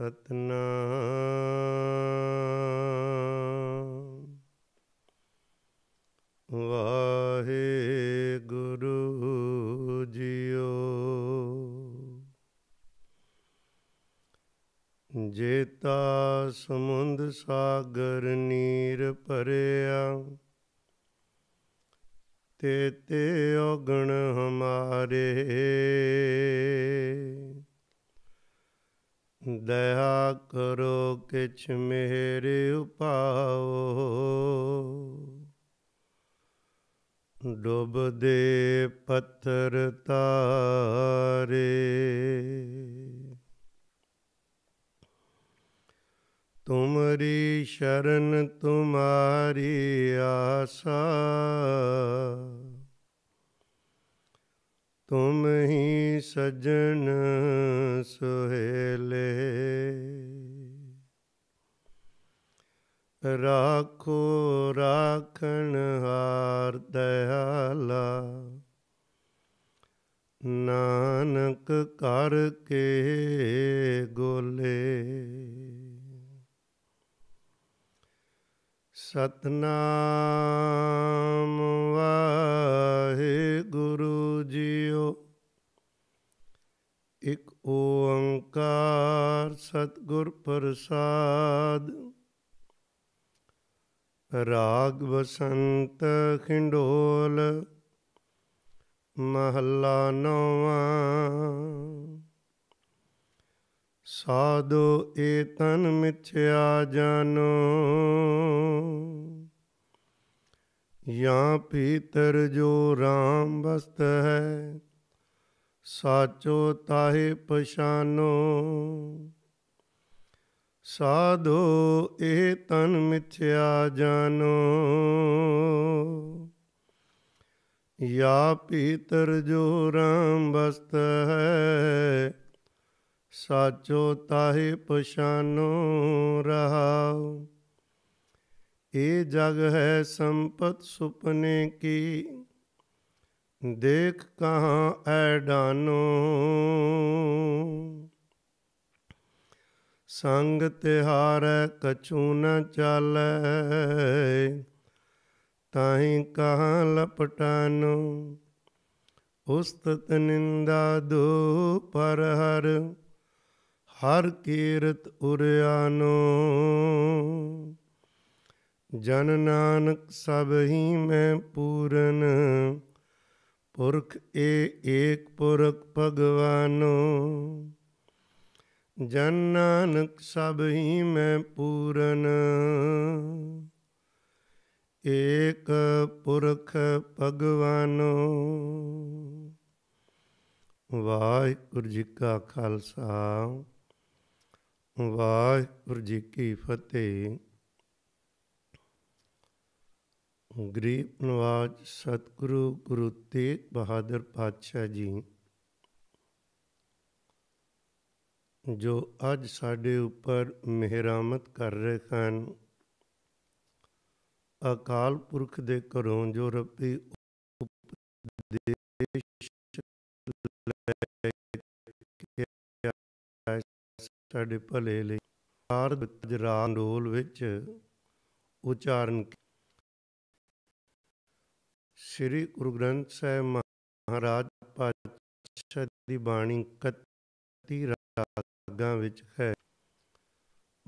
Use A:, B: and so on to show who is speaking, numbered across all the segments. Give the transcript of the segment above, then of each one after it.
A: ਸਤਨਾਮ ਤਿਛ ਮਿਹਰ ਉਪਾਓ ਡੁੱਬਦੇ ਪੱਥਰ ਤਾਰੇ ਤੁਮਰੀ ਸ਼ਰਨ ਤੁਮਾਰੀ ਆਸਾ ਤੁਮ ਹੀ ਸਜਣ ਕਰ ਕੇ ਗੋਲੇ ਸਤਨਾਮ ਵਾਹਿਗੁਰੂ ਜੀਓ ਇਕ ਓੰਕਾਰ ਸਤਗੁਰ ਪ੍ਰਸਾਦ ਰਾਗ ਬਸੰਤ ਖਿੰਡੋਲ ਮਹੱਲਾ ਨੌਵਾਂ ਸਾਧੋ ਏ ਤਨ ਮਿਥਿਆ ਜਾਨੋ ਯਾ ਪੀਤਰ ਜੋ ਰਾਮ ਬਸਤ ਹੈ ਸਾਚੋ ਤਾਹੇ ਪਛਾਨੋ ਸਾਧੋ ਏ ਤਨ ਮਿਥਿਆ ਜਾਨੋ ਯਾ ਪੀਤਰ ਜੋ ਰਾਮ ਬਸਤ ਹੈ ਸਾਚੋ ਤਾਹੇ ਪਛਾਨੋ ਰਹਾਉ ਇਹ ਜਗ ਹੈ ਸੰਪਤ ਸੁਪਨੇ ਕੀ ਦੇਖ ਕਹਾਂ ਐ ਡਾਨੋ ਸੰਗ ਤਿਹਾਰ ਕਛੂ ਨ ਚਾਲੈ ਤਾਹੀਂ ਕਹਾਂ ਲਪਟਾਨੋ ਉਸਤਤ ਨਿੰਦਾ ਦੋ ਪਰ ਹਰ ਹਰ ਕੀਰਤ ਉਰਿਆਨੋ ਜਨ ਨਾਨਕ ਸਭ ਹੀ ਮੈਂ ਪੂਰਨ ਪੁਰਖ ਏ ਏਕ ਪੁਰਖ ਭਗਵਾਨੋ ਜਨ ਨਾਨਕ ਸਭ ਹੀ ਮੈਂ ਪੂਰਨ ਏਕ ਪੁਰਖ ਭਗਵਾਨੋ ਵਾਹਿਗੁਰੂ ਜੀ ਕਾ ਖਾਲਸਾ ਵਾਹਿਗੁਰੂ ਜੀ ਕੀ ਫਤਿਹ ਗਰੀਬ ਨਵਾਜ ਸਤਿਗੁਰੂ ਗੁਰੂ ਤੇਗ ਬਹਾਦਰ ਪਾਤਸ਼ਾਹ ਜੀ ਜੋ ਅੱਜ ਸਾਡੇ ਉੱਪਰ ਮਿਹਰਾਮਤ ਕਰ ਰਹੇ ਹਨ ਅਕਾਲ ਪੁਰਖ ਦੇ ਘਰੋਂ ਜੋ ਰੱਬੀ ਉਪਦੇਸ਼ ਸਾਡੇ ਭਲੇ ਲਈ ਆਰ ਜਰਾਨ ਰੋਲ ਵਿੱਚ ਉਚਾਰਨ ਸ੍ਰੀ ਗੁਰੂ ਗ੍ਰੰਥ ਸਾਹਿਬ ਮਹਾਰਾਜ ਪਾਤਸ਼ਾਹ ਦੀ ਬਾਣੀ ਕਤੀ ਰਾਗਾਂ ਵਿੱਚ ਹੈ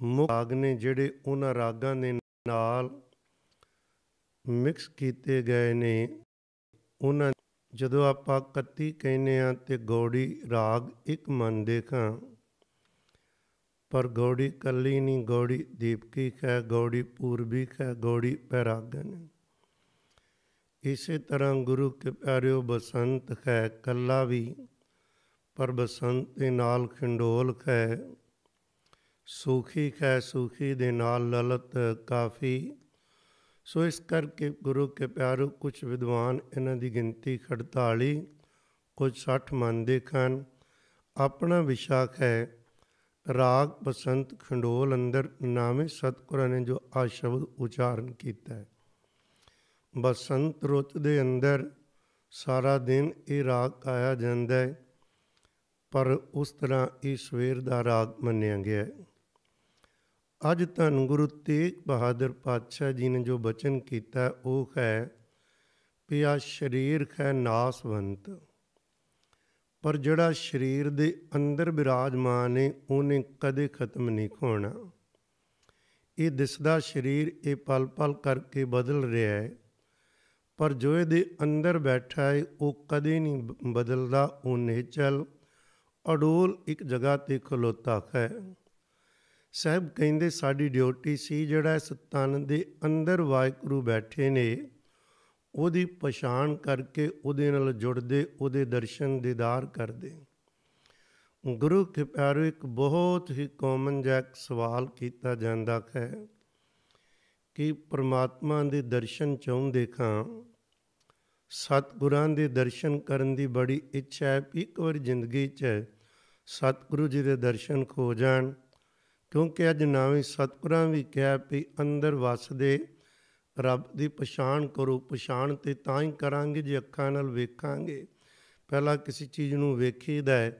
A: ਮੁਖ ਰਾਗ ਨੇ ਜਿਹੜੇ ਉਹਨਾਂ ਰਾਗਾਂ ਦੇ ਨਾਲ ਮਿਕਸ ਕੀਤੇ ਗਏ ਨੇ ਉਹਨਾਂ ਜਦੋਂ ਆਪਾਂ ਕੱਤੀ ਕਹਿੰਨੇ ਆ ਤੇ ਗੌੜੀ ਰਾਗ ਇੱਕ ਮੰਨ ਦੇਖਾਂ ਪਰ ਗੌੜੀ ਕੱਲੀ ਨਹੀਂ ਗੌੜੀ ਦੀਪਕੀ ਹੈ ਗੌੜੀ ਪੂਰਬੀ ਹੈ ਗੌੜੀ ਪੈਰਾਗਨ ਇਸੇ ਤਰ੍ਹਾਂ ਗੁਰੂ ਕੇ ਪਿਆਰਿਓ ਬਸੰਤ ਹੈ ਕੱਲਾ ਵੀ ਪਰ ਬਸੰਤ ਦੇ ਨਾਲ ਖੰਡੋਲ ਹੈ ਸੁਖੀ ਹੈ ਸੁਖੀ ਦੇ ਨਾਲ ਲਲਤ ਕਾਫੀ ਸੋ ਇਸ ਕਰਕੇ ਗੁਰੂ ਕੇ ਪਿਆਰੋ ਕੁਝ ਵਿਦਵਾਨ ਇਹਨਾਂ ਦੀ ਗਿਣਤੀ 48 ਕੁਝ 60 ਮੰਨਦੇ ਹਨ ਆਪਣਾ ਵਿਸ਼ਾਖ ਹੈ ਰਾਗ ਬਸੰਤ ਖੰਡੋਲ ਅੰਦਰ ਨਾਮੇ ਸਤਿਗੁਰਾਂ ਨੇ ਜੋ ਆ ਸ਼ਬਦ ਉਚਾਰਨ ਕੀਤਾ ਹੈ ਬਸੰਤ ਰੁੱਤ ਦੇ ਅੰਦਰ ਸਾਰਾ ਦਿਨ ਇਹ ਰਾਗ ਆਇਆ ਜਾਂਦਾ ਹੈ ਪਰ ਉਸ ਤਰ੍ਹਾਂ ਇਹ ਸਵੇਰ ਦਾ ਰਾਗ ਮੰਨਿਆ ਗਿਆ ਹੈ ਅੱਜ ਧੰਨ ਗੁਰੂ ਤੇਗ ਬਹਾਦਰ ਪਾਤਸ਼ਾਹ ਜੀ ਨੇ ਜੋ ਬਚਨ ਕੀਤਾ ਉਹ ਹੈ ਪਿਆ ਸਰੀਰ ਹੈ ਨਾਸਵੰਤ ਪਰ ਜਿਹੜਾ ਸਰੀਰ ਦੇ ਅੰਦਰ ਬਿਰਾਜਮਾਨ ਹੈ ਉਹਨੇ ਕਦੇ ਖਤਮ ਨਹੀਂ ਹੋਣਾ ਇਹ ਦਿਸਦਾ ਸਰੀਰ ਇਹ ਪਲ-ਪਲ ਕਰਕੇ ਬਦਲ ਰਿਹਾ ਹੈ ਪਰ ਜੋ ਇਹਦੇ ਅੰਦਰ ਬੈਠਾ ਹੈ ਉਹ ਕਦੇ ਨਹੀਂ ਬਦਲਦਾ ਉਹ ਨਿਚਲ ਅਡੋਲ ਇੱਕ ਜਗ੍ਹਾ ਤੇ ਖਲੋਤਾ ਹੈ ਸਾਹਿਬ ਕਹਿੰਦੇ ਸਾਡੀ ਡਿਊਟੀ ਸੀ ਜਿਹੜਾ ਇਸ ਤਨ ਦੇ ਅੰਦਰ ਵਾਹਿਗੁਰੂ ਬੈਠੇ ਨੇ ਉਹਦੀ ਪਛਾਣ ਕਰਕੇ ਉਹਦੇ ਨਾਲ ਜੁੜਦੇ ਉਹਦੇ ਦਰਸ਼ਨ ਦੀਦਾਰ ਕਰਦੇ ਗੁਰੂ ਕੇ ਪਿਆਰੋ ਇੱਕ ਬਹੁਤ ਹੀ ਕਾਮਨ ਜਿਹਾ ਸਵਾਲ ਕੀਤਾ ਜਾਂਦਾ ਹੈ ਕਿ ਪ੍ਰਮਾਤਮਾ ਦੇ ਦਰਸ਼ਨ ਚਾਹੁੰਦੇ ਦੇਖਾਂ ਸਤਿਗੁਰਾਂ ਦੇ ਦਰਸ਼ਨ ਕਰਨ ਦੀ ਬੜੀ ਇੱਛਾ ਹੈ ਇੱਕ ਵਾਰ ਜ਼ਿੰਦਗੀ 'ਚ ਸਤਿਗੁਰੂ ਜੀ ਦੇ ਦਰਸ਼ਨ ਖੋ ਜਾਣ ਕਿਉਂਕਿ ਅੱਜ ਨਾਵੇਂ ਸਤਪੁਰਾਂ ਵੀ ਕਿਹਾ ਵੀ ਅੰਦਰ ਵਸਦੇ ਰੱਬ ਦੀ ਪਛਾਣ ਕਰੋ ਪਛਾਣ ਤੇ ਤਾਂ ਹੀ ਕਰਾਂਗੇ ਜੇ ਅੱਖਾਂ ਨਾਲ ਵੇਖਾਂਗੇ ਪਹਿਲਾਂ ਕਿਸੇ ਚੀਜ਼ ਨੂੰ ਵੇਖੀਦਾ ਹੈ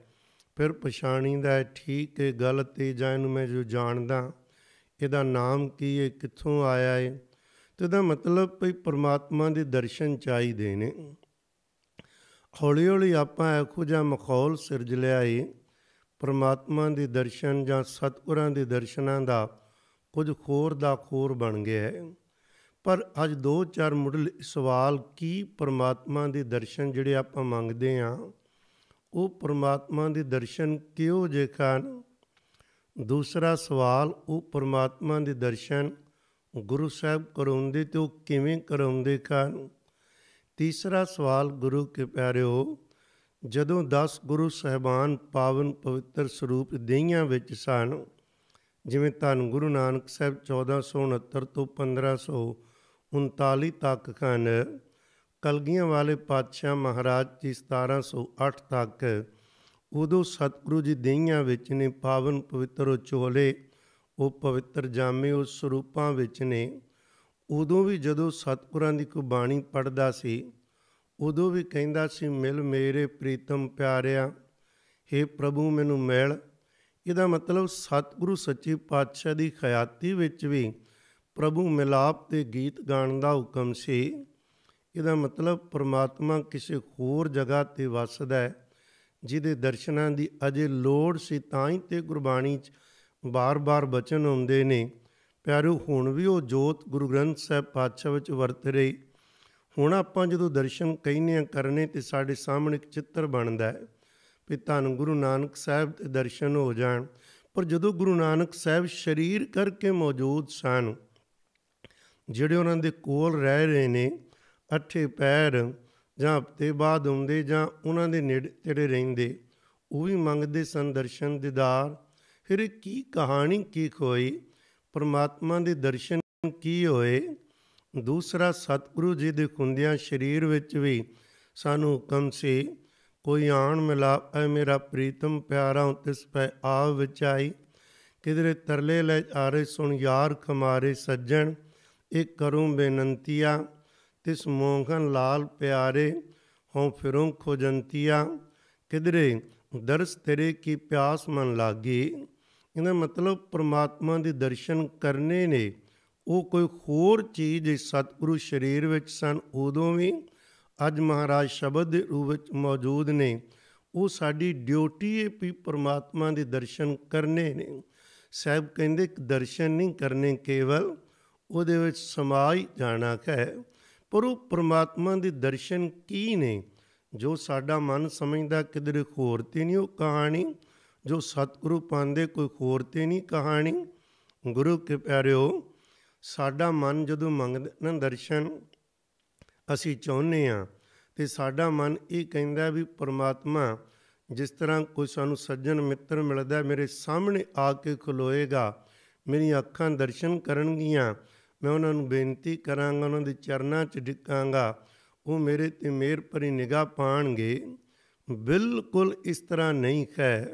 A: ਫਿਰ ਪਛਾਣੀਦਾ ਹੈ ਠੀਕ ਹੈ ਗਲਤ ਹੈ ਜਾਂ ਇਹਨੂੰ ਮੈਂ ਜੋ ਜਾਣਦਾ ਇਹਦਾ ਨਾਮ ਕੀ ਹੈ ਕਿੱਥੋਂ ਆਇਆ ਹੈ ਤੇ ਇਹਦਾ ਮਤਲਬ ਵੀ ਪ੍ਰਮਾਤਮਾ ਦੇ ਦਰਸ਼ਨ ਚਾਹੀਦੇ ਨੇ ਹੌਲੀ ਹੌਲੀ ਆਪਾਂ ਇਹੋ ਜਿਹਾ ਮਖੌਲ ਸਿਰਜ ਲਿਆ ਏ ਪਰਮਾਤਮਾ ਦੇ ਦਰਸ਼ਨ ਜਾਂ ਸਤਿਗੁਰਾਂ ਦੇ ਦਰਸ਼ਨਾਂ ਦਾ ਕੁਝ ਖੋਰ ਦਾ ਖੋਰ ਬਣ ਗਿਆ ਹੈ ਪਰ ਅੱਜ ਦੋ ਚਾਰ ਮੁੱਢਲ ਸਵਾਲ ਕੀ ਪਰਮਾਤਮਾ ਦੇ ਦਰਸ਼ਨ ਜਿਹੜੇ ਆਪਾਂ ਮੰਗਦੇ ਆ ਉਹ ਪਰਮਾਤਮਾ ਦੇ ਦਰਸ਼ਨ ਕਿਉਂ ਜੇਖਾਨ ਦੂਸਰਾ ਸਵਾਲ ਉਹ ਪਰਮਾਤਮਾ ਦੇ ਦਰਸ਼ਨ ਗੁਰੂ ਸਾਹਿਬ ਕਰਾਉਂਦੇ ਤੇ ਉਹ ਕਿਵੇਂ ਕਰਾਉਂਦੇ ਕਾਨ ਤੀਸਰਾ ਸਵਾਲ ਗੁਰੂ ਕੇ ਪਿਆਰਿਓ ਜਦੋਂ 10 ਗੁਰੂ ਸਹਿਬਾਨ ਪਾਵਨ ਪਵਿੱਤਰ ਸਰੂਪ ਦੇਹੀਆਂ ਵਿੱਚ ਸਨ ਜਿਵੇਂ ਧੰਨ ਗੁਰੂ ਨਾਨਕ ਸਾਹਿਬ 1469 ਤੋਂ 1539 ਤੱਕ ਹਨ ਕਲਗੀਆਂ ਵਾਲੇ ਪਾਤਸ਼ਾਹ ਮਹਾਰਾਜ ਜੀ 1708 ਤੱਕ ਉਦੋਂ ਸਤਿਗੁਰੂ ਜੀ ਦੇਹੀਆਂ ਵਿੱਚ ਨੇ ਪਾਵਨ ਪਵਿੱਤਰ ਉਹ ਚੋਲੇ ਉਹ ਪਵਿੱਤਰ ਜਾਮੇ ਉਸ ਸਰੂਪਾਂ ਵਿੱਚ ਨੇ ਉਦੋਂ ਵੀ ਜਦੋਂ ਸਤਿਗੁਰਾਂ ਦੀ ਕੋ ਬਾਣੀ ਪੜਦਾ ਸੀ ਉਦੋਂ ਵੀ ਕਹਿੰਦਾ ਸੀ ਮਿਲ ਮੇਰੇ ਪ੍ਰੀਤਮ ਪਿਆਰਿਆ हे ਪ੍ਰਭੂ ਮੈਨੂੰ ਮਿਲ ਇਹਦਾ ਮਤਲਬ ਸਤਿਗੁਰੂ ਸੱਚੇ ਪਾਤਸ਼ਾਹ ਦੀ ਖਿਆਤੀ ਵਿੱਚ ਵੀ ਪ੍ਰਭੂ ਮਿਲਾਪ ਤੇ ਗੀਤ ਗਾਣ ਦਾ ਹੁਕਮ ਸੀ ਇਹਦਾ ਮਤਲਬ ਪ੍ਰਮਾਤਮਾ ਕਿਸੇ ਹੋਰ ਜਗ੍ਹਾ ਤੇ ਵਸਦਾ ਹੈ ਜਿਹਦੇ ਦਰਸ਼ਨਾਂ ਦੀ ਅਜੇ ਲੋੜ ਸੀ ਤਾਂ ਹੀ ਤੇ ਗੁਰਬਾਣੀ 'ਚ ਬਾਰ-ਬਾਰ ਬਚਨ ਆਉਂਦੇ ਨੇ ਪਿਆਰੋ ਹੁਣ ਵੀ ਉਹ ਜੋਤ ਗੁਰੂ ਗ੍ਰੰਥ ਸਾਹਿਬ ਪਾਤਸ਼ਾਹ ਵਿੱਚ ਵਰਤ ਰਹੀ ਹੁਣ ਆਪਾਂ ਜਦੋਂ ਦਰਸ਼ਨ ਕਹਿੰਨੇ ਆ ਕਰਨੇ ਤੇ ਸਾਡੇ ਸਾਹਮਣੇ ਇੱਕ ਚਿੱਤਰ ਬਣਦਾ ਹੈ ਵੀ ਧੰਨ ਗੁਰੂ ਨਾਨਕ ਸਾਹਿਬ ਦੇ ਦਰਸ਼ਨ ਹੋ ਜਾਣ ਪਰ ਜਦੋਂ ਗੁਰੂ ਨਾਨਕ ਸਾਹਿਬ ਸਰੀਰ ਕਰਕੇ ਮੌਜੂਦ ਸਨ ਜਿਹੜੇ ਉਹਨਾਂ ਦੇ ਕੋਲ ਰਹਿ ਰਹੇ ਨੇ ਅੱਠੇ ਪੈਰ ਜਾਂ ਹਫਤੇ ਬਾਅਦ ਹੁੰਦੇ ਜਾਂ ਉਹਨਾਂ ਦੇ ਨੇੜੇ ਤੇੜੇ ਰਹਿੰਦੇ ਉਹ ਵੀ ਮੰਗਦੇ ਸਨ ਦਰਸ਼ਨ ਦੀਦਾਰ ਫਿਰ ਕੀ ਕਹਾਣੀ ਕੀ ਹੋਈ ਪਰਮਾਤਮਾ ਦੇ ਦਰਸ਼ਨ ਕੀ ਹੋਏ ਦੂਸਰਾ ਸਤਿਗੁਰੂ ਜੀ ਦੇ ਕੁੰਦਿਆਂ ਸਰੀਰ ਵਿੱਚ ਵੀ ਸਾਨੂੰ ਹੁਕਮ ਸੀ ਕੋਈ ਆਣ ਮਿਲਾਪ ਐ ਮੇਰਾ ਪ੍ਰੀਤਮ ਪਿਆਰਾ ਤਿਸ ਪੈ ਆਵ ਵਿਚਾਈ ਕਿਧਰੇ ਤਰਲੇ ਲੈ ਆਰੇ ਸੁਣ ਯਾਰ ਖਮਾਰੇ ਸੱਜਣ ਇਹ ਕਰੂੰ ਬੇਨੰਤੀਆ ਤਿਸ ਮੋਹਨ ਲਾਲ ਪਿਆਰੇ ਹਉ ਫਿਰੋਂ ਖੋਜੰਤੀਆ ਕਿਧਰੇ ਦਰਸ ਤੇਰੇ ਕੀ ਪਿਆਸ ਮਨ ਲਾਗੀ ਇਹਦਾ ਮਤਲਬ ਪ੍ਰਮਾਤਮਾ ਦੇ ਦਰਸ਼ਨ ਕਰਨੇ ਨੇ ਉਹ ਕੋਈ ਹੋਰ ਚੀਜ਼ ਦੇ ਸਤਿਗੁਰੂ ਸਰੀਰ ਵਿੱਚ ਸਨ ਉਦੋਂ ਵੀ ਅੱਜ ਮਹਾਰਾਜ ਸ਼ਬਦ ਦੇ ਰੂਪ ਵਿੱਚ ਮੌਜੂਦ ਨੇ ਉਹ ਸਾਡੀ ਡਿਊਟੀ ਹੈ ਵੀ ਪ੍ਰਮਾਤਮਾ ਦੇ ਦਰਸ਼ਨ ਕਰਨੇ ਨੇ ਸਾਬ ਕਹਿੰਦੇ ਦਰਸ਼ਨ ਨਹੀਂ ਕਰਨੇ ਕੇਵਲ ਉਹਦੇ ਵਿੱਚ ਸਮਾਈ ਜਾਣਾ ਹੈ ਪਰ ਉਹ ਪ੍ਰਮਾਤਮਾ ਦੇ ਦਰਸ਼ਨ ਕੀ ਨੇ ਜੋ ਸਾਡਾ ਮਨ ਸਮਝਦਾ ਕਿਧਰੇ ਹੋਰ ਤੇ ਨਹੀਂ ਉਹ ਕਹਾਣੀ ਜੋ ਸਤਿਗੁਰੂ ਪਾਉਂਦੇ ਕੋਈ ਹੋਰ ਤੇ ਨਹੀਂ ਕਹਾਣੀ ਗੁਰੂ ਕੇ ਪਿਆਰਿਓ ਸਾਡਾ ਮਨ ਜਦੋਂ ਮੰਗਨ ਦਰਸ਼ਨ ਅਸੀਂ ਚਾਹੁੰਦੇ ਆ ਤੇ ਸਾਡਾ ਮਨ ਇਹ ਕਹਿੰਦਾ ਵੀ ਪ੍ਰਮਾਤਮਾ ਜਿਸ ਤਰ੍ਹਾਂ ਕੋਈ ਸਾਨੂੰ ਸੱਜਣ ਮਿੱਤਰ ਮਿਲਦਾ ਮੇਰੇ ਸਾਹਮਣੇ ਆ ਕੇ ਖਲੋਏਗਾ ਮੇਰੀਆਂ ਅੱਖਾਂ ਦਰਸ਼ਨ ਕਰਨਗੀਆਂ ਮੈਂ ਉਹਨਾਂ ਨੂੰ ਬੇਨਤੀ ਕਰਾਂਗਾ ਉਹਨਾਂ ਦੇ ਚਰਨਾਂ 'ਚ ਡਿੱਕਾਂਗਾ ਉਹ ਮੇਰੇ ਤੇ ਮੇਰ ਪਰੀ ਨਿਗਾਹ ਪਾਣਗੇ ਬਿਲਕੁਲ ਇਸ ਤਰ੍ਹਾਂ ਨਹੀਂ ਹੈ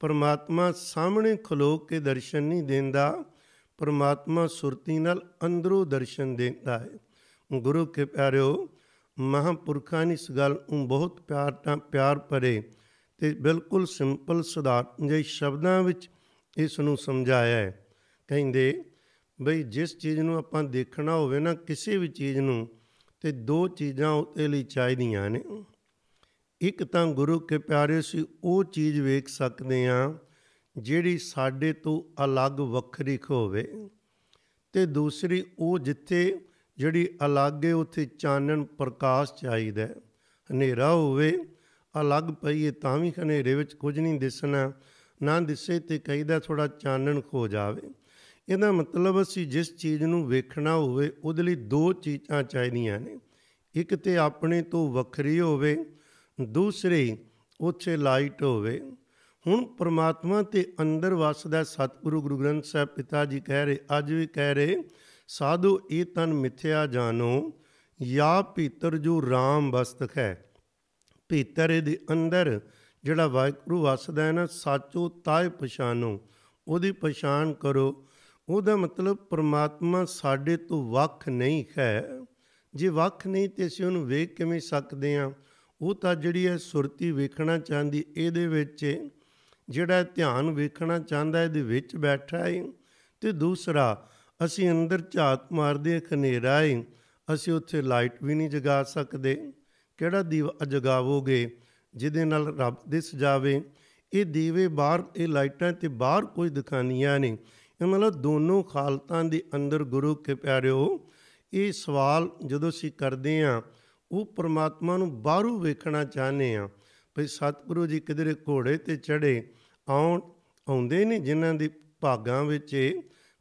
A: ਪਰਮਾਤਮਾ ਸਾਹਮਣੇ ਖਲੋ ਕੇ ਦਰਸ਼ਨ ਨਹੀਂ ਦਿੰਦਾ ਪਰਮਾਤਮਾ ਸੁਰਤੀ ਨਾਲ ਅੰਦਰੋਂ ਦਰਸ਼ਨ ਦਿੰਦਾ ਹੈ ਗੁਰੂ ਕੇ ਪਿਆਰਿਓ ਮਹਾਪੁਰਖਾਂ ਨੇ ਇਸ ਗੱਲ ਨੂੰ ਬਹੁਤ ਪਿਆਰ ਤਾਂ ਪਿਆਰ ਭਰੇ ਤੇ ਬਿਲਕੁਲ ਸਿੰਪਲ ਸਧਾਰਨ ਜੇ ਸ਼ਬਦਾਂ ਵਿੱਚ ਇਸ ਨੂੰ ਸਮਝਾਇਆ ਹੈ ਕਹਿੰਦੇ ਬਈ ਜਿਸ ਚੀਜ਼ ਨੂੰ ਆਪਾਂ ਦੇਖਣਾ ਹੋਵੇ ਨਾ ਕਿਸੇ ਵੀ ਚੀਜ਼ ਨੂੰ ਤੇ ਦੋ ਚੀਜ਼ਾਂ ਉਹਦੇ ਲਈ ਚਾਹੀਦੀਆਂ ਨੇ ਇੱਕ ਤਾਂ ਗੁਰੂ ਕੇ ਪਿਆਰੇ ਸੀ ਉਹ ਚੀਜ਼ ਵੇਖ ਸਕਦੇ ਆ ਜਿਹੜੀ ਸਾਡੇ ਤੋਂ ਅਲੱਗ ਵੱਖਰੀ ਹੋਵੇ ਤੇ ਦੂਸਰੀ ਉਹ ਜਿੱਥੇ ਜਿਹੜੀ ਅਲੱਗ ਹੈ ਉੱਥੇ ਚਾਨਣ ਪ੍ਰਕਾਸ਼ ਚਾਹੀਦਾ ਹਨੇਰਾ ਹੋਵੇ ਅਲੱਗ ਪਈਏ ਤਾਂ ਵੀ ਹਨੇਰੇ ਵਿੱਚ ਕੁਝ ਨਹੀਂ ਦਿਸਣਾ ਨਾ ਦਿਸੇ ਤੇ ਕਹਿੰਦਾ ਥੋੜਾ ਚਾਨਣ ਖੋ ਜਾਵੇ ਇਹਦਾ ਮਤਲਬ ਅਸੀਂ ਜਿਸ ਚੀਜ਼ ਨੂੰ ਵੇਖਣਾ ਹੋਵੇ ਉਹਦੇ ਲਈ ਦੋ ਚੀਜ਼ਾਂ ਚਾਹੀਦੀਆਂ ਨੇ ਇੱਕ ਤੇ ਆਪਣੇ ਤੋਂ ਵੱਖਰੀ ਹੋਵੇ ਦੂਸਰੀ ਉੱਥੇ ਲਾਈਟ ਹੋਵੇ ਹੁਣ ਪ੍ਰਮਾਤਮਾ ਤੇ ਅੰਦਰ ਵਸਦਾ ਸਤਿਗੁਰੂ ਗੁਰੂ ਗ੍ਰੰਥ ਸਾਹਿਬ ਪਿਤਾ ਜੀ ਕਹਿ ਰਹੇ ਅੱਜ ਵੀ ਕਹਿ ਰਹੇ ਸਾਧੂ ਇਹ ਤਨ ਮਿੱਥਿਆ ਜਾਣੋ ਯਾ ਭੀਤਰ ਜੋ ਰਾਮ ਵਸਤਕ ਹੈ ਭੀਤਰ ਦੇ ਅੰਦਰ ਜਿਹੜਾ ਵਾਹਿਗੁਰੂ ਵਸਦਾ ਹੈ ਨਾ ਸਾਚੋ ਤਾਏ ਪਛਾਨੋ ਉਹਦੀ ਪਛਾਣ ਕਰੋ ਉਹਦਾ ਮਤਲਬ ਪ੍ਰਮਾਤਮਾ ਸਾਡੇ ਤੋਂ ਵੱਖ ਨਹੀਂ ਹੈ ਜੇ ਵੱਖ ਨਹੀਂ ਤੇ ਅਸੀਂ ਉਹਨੂੰ ਵੇਖ ਕਿਵੇਂ ਸਕਦੇ ਆ ਉਹ ਤਾਂ ਜਿਹੜੀ ਹੈ ਸੁਰਤੀ ਵੇਖਣਾ ਚਾਹੁੰਦੀ ਇਹਦੇ ਵਿੱਚ ਜਿਹੜਾ ਧਿਆਨ ਵੇਖਣਾ ਚਾਹੁੰਦਾ ਇਹਦੇ ਵਿੱਚ ਬੈਠਾ ਹੈ ਤੇ ਦੂਸਰਾ ਅਸੀਂ ਅੰਦਰ ਝਾਤ ਮਾਰਦੇ ਹਾਂ ਹਨੇਰਾ ਹੈ ਅਸੀਂ ਉੱਥੇ ਲਾਈਟ ਵੀ ਨਹੀਂ ਜਗਾ ਸਕਦੇ ਕਿਹੜਾ ਦੀਵਾ ਜਗਾਵੋਗੇ ਜਿਹਦੇ ਨਾਲ ਰੱਬ ਦਿਸ ਜਾਵੇ ਇਹ ਦੀਵੇ ਬਾਹਰ ਇਹ ਲਾਈਟਾਂ ਤੇ ਬਾਹਰ ਕੋਈ ਦਿਖਾਨੀਆਂ ਨਹੀਂ ਇਹ ਮਤਲਬ ਦੋਨੋਂ ਖਾਲਤਾਂ ਦੇ ਅੰਦਰ ਗੁਰੂ ਕੇ ਪਿਆਰਿਓ ਇਹ ਸਵਾਲ ਜਦੋਂ ਅਸੀਂ ਕਰਦੇ ਆ ਉਹ ਪ੍ਰਮਾਤਮਾ ਨੂੰ ਬਾਹਰੋਂ ਵੇਖਣਾ ਚਾਹਨੇ ਆ ਭਈ ਸਤਿਗੁਰੂ ਜੀ ਕਿਧਰੇ ਘੋੜੇ ਤੇ ਚੜੇ ਆਉਣ ਆਉਂਦੇ ਨੇ ਜਿਨ੍ਹਾਂ ਦੇ ਭਾਗਾਂ ਵਿੱਚ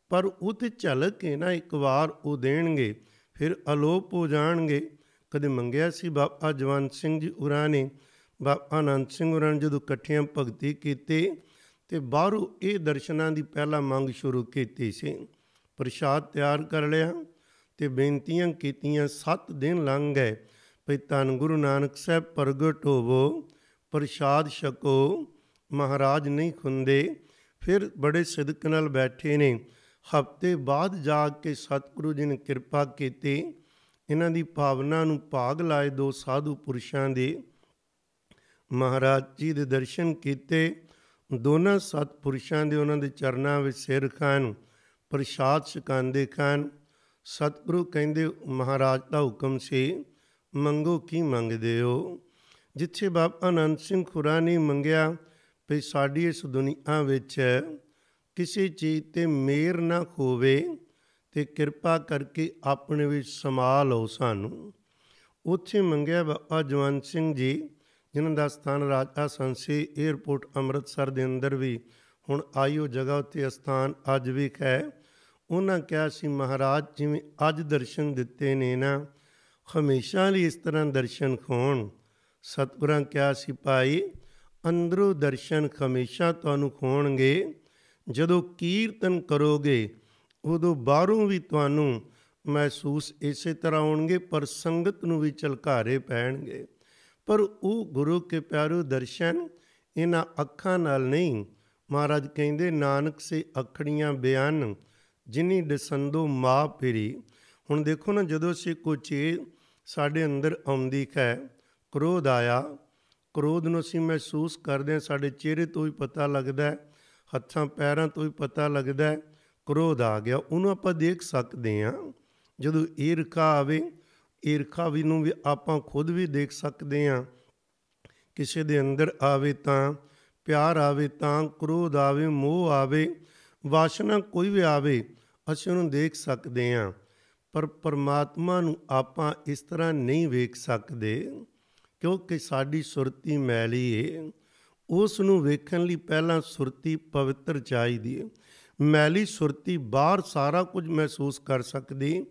A: ਪਰ ਉਹ ਤੇ ਝਲਕ ਕੇ ਨਾ ਇੱਕ ਵਾਰ ਉਹ ਦੇਣਗੇ ਫਿਰ ਅਲੋਪ ਹੋ ਜਾਣਗੇ ਕਦੇ ਮੰਗਿਆ ਸੀ ਬਾਬਾ ਜਵੰਤ ਸਿੰਘ ਜੀ ਉਰਾਂ ਨੇ ਬਾਬਾ ਅਨੰਦ ਸਿੰਘ ਉਰਾਂ ਜਦੋਂ ਇਕੱਠਿਆਂ ਭਗਤੀ ਕੀਤੀ ਤੇ ਬਾਹਰੋਂ ਇਹ ਦਰਸ਼ਨਾਂ ਦੀ ਪਹਿਲਾ ਮੰਗ ਸ਼ੁਰੂ ਕੀਤੀ ਸੀ ਪ੍ਰਸ਼ਾਦ ਤਿਆਰ ਕਰ ਲਿਆ ਤੇ ਬੇਨਤੀਆਂ ਕੀਤੀਆਂ 7 ਦਿਨ ਲੰਘ ਗਏ ਭਈ ਤਨ ਗੁਰੂ ਨਾਨਕ ਸਾਹਿਬ ਪ੍ਰਗਟ ਹੋਵੋ ਪ੍ਰਸ਼ਾਦ ਛਕੋ ਮਹਾਰਾਜ ਨਹੀਂ ਖੁੰਦੇ ਫਿਰ ਬੜੇ ਸਿਦਕ ਨਾਲ ਬੈਠੇ ਨੇ ਹਫਤੇ ਬਾਅਦ ਜਾ ਕੇ ਸਤਿਗੁਰੂ ਜੀ ਨੇ ਕਿਰਪਾ ਕੀਤੀ ਇਹਨਾਂ ਦੀ ਭਾਵਨਾ ਨੂੰ ਭਾਗ ਲਾਏ ਦੋ ਸਾਧੂ ਪੁਰਸ਼ਾਂ ਦੇ ਮਹਾਰਾਜ ਜੀ ਦੇ ਦਰਸ਼ਨ ਕੀਤੇ ਦੋਨਾਂ ਸਤ ਪੁਰਸ਼ਾਂ ਦੇ ਉਹਨਾਂ ਦੇ ਚਰਨਾਂ ਵਿੱਚ ਸਿਰ ਖਾਨ ਪ੍ਰਸ਼ਾਦ ਛਕਾਉਂਦੇ ਖਾਨ ਸਤਿਗੁਰੂ ਕਹਿੰਦੇ ਮਹਾਰਾਜ ਦਾ ਹੁਕਮ ਸੀ ਮੰਗੋ ਕੀ ਮੰਗਦੇ ਹੋ ਜਿੱਥੇ ਬਾਬਾ ਅਨੰਦ ਸਿੰਘ ਖੁਰਾਨੀ ਮੰਗਿਆ ਵੀ ਸਾਡੀ ਇਸ ਦੁਨੀਆ ਵਿੱਚ ਕਿਸੇ ਚੀਜ਼ ਤੇ ਮੇਰ ਨਾ ਹੋਵੇ ਤੇ ਕਿਰਪਾ ਕਰਕੇ ਆਪਣੇ ਵਿੱਚ ਸਮਾ ਲਓ ਸਾਨੂੰ ਉੱਥੇ ਮੰਗਿਆ ਬਾਬਾ ਜਵਾਨ ਸਿੰਘ ਜੀ ਜਿਨ੍ਹਾਂ ਦਾ ਸਥਾਨ ਰਾਜਾ ਸੰਸੀ 에ਅਰਪੋਰਟ ਅੰਮ੍ਰਿਤਸਰ ਦੇ ਅੰਦਰ ਵੀ ਹੁਣ ਆਇਓ ਜਗ੍ਹਾ ਉੱਤੇ ਸਥਾਨ ਅੱਜ ਵੀ ਹੈ ਉਹਨਾਂ ਕਿਹਾ ਸੀ ਮਹਾਰਾਜ ਜਿਵੇਂ ਅੱਜ ਦਰਸ਼ਨ ਦਿੱਤੇ ਨੇ ਨਾ ਹਮੇਸ਼ਾ ਲਈ ਇਸ ਤਰ੍ਹਾਂ ਦਰਸ਼ਨ ਖੋਣ ਸਤਿਗੁਰਾਂ ਕਿਹਾ ਸੀ ਭਾਈ ਅੰਦਰੋਂ ਦਰਸ਼ਨ ਹਮੇਸ਼ਾ ਤੁਹਾਨੂੰ ਖੋਣਗੇ ਜਦੋਂ ਕੀਰਤਨ ਕਰੋਗੇ ਉਦੋਂ ਬਾਹਰੋਂ ਵੀ ਤੁਹਾਨੂੰ ਮਹਿਸੂਸ ਇਸੇ ਤਰ੍ਹਾਂ ਹੋਣਗੇ ਪਰ ਸੰਗਤ ਨੂੰ ਵੀ ਚਲਕਾਰੇ ਪੈਣਗੇ ਪਰ ਉਹ ਗੁਰੂ ਕੇ ਪਿਆਰੋ ਦਰਸ਼ਨ ਇਹਨਾਂ ਅੱਖਾਂ ਨਾਲ ਨਹੀਂ ਮਹਾਰਾਜ ਕਹਿੰਦੇ ਨਾਨਕ ਸੇ ਅੱਖੜੀਆਂ ਬਿਆਨ ਜਿਨੀ ਦਸੰਦੋ ਮਾ ਫਿਰੀ ਹੁਣ ਦੇਖੋ ਨਾ ਜਦੋਂ ਸੇ ਕੋਈ ਚੀਜ਼ ਸਾਡੇ ਅੰਦਰ ਆਉਂਦੀ ਹੈ ਕ੍ਰੋਧ ਆਇਆ ਕ੍ਰੋਧ ਨੂੰ ਅਸੀਂ ਮਹਿਸੂਸ ਕਰਦੇ ਹਾਂ ਸਾਡੇ ਚਿਹਰੇ ਤੋਂ ਵੀ ਪਤਾ ਲੱਗਦਾ ਹੈ ਹੱਥਾਂ ਪੈਰਾਂ ਤੋਂ ਵੀ ਪਤਾ ਲੱਗਦਾ ਹੈ ਕ੍ਰੋਧ ਆ ਗਿਆ ਉਹਨੂੰ ਆਪਾਂ ਦੇਖ ਸਕਦੇ ਹਾਂ ਜਦੋਂ ਈਰਖਾ ਆਵੇ ਈਰਖਾ ਵੀ ਨੂੰ ਵੀ ਆਪਾਂ ਖੁਦ ਵੀ ਦੇਖ ਸਕਦੇ ਹਾਂ ਕਿਸੇ ਦੇ ਅੰਦਰ ਆਵੇ ਤਾਂ ਪਿਆਰ ਆਵੇ ਤਾਂ ਕ੍ਰੋਧ ਆਵੇ ਮੋਹ ਆਵੇ ਵਾਸ਼ਨਾ ਕੋਈ ਵੀ ਆਵੇ ਅਸੀਂ ਉਹਨੂੰ ਦੇਖ ਸਕਦੇ ਹਾਂ ਪਰ ਪਰਮਾਤਮਾ ਨੂੰ ਆਪਾਂ ਇਸ ਤਰ੍ਹਾਂ ਨਹੀਂ ਵੇਖ ਸਕਦੇ ਕਿਉਂਕਿ ਸਾਡੀ ਸੁਰਤੀ ਮੈਲੀ ਏ ਉਸ ਨੂੰ ਵੇਖਣ ਲਈ ਪਹਿਲਾਂ ਸੁਰਤੀ ਪਵਿੱਤਰ ਚਾਹੀਦੀ ਏ ਮੈਲੀ ਸੁਰਤੀ ਬਾਹਰ ਸਾਰਾ ਕੁਝ ਮਹਿਸੂਸ ਕਰ ਸਕਦੀ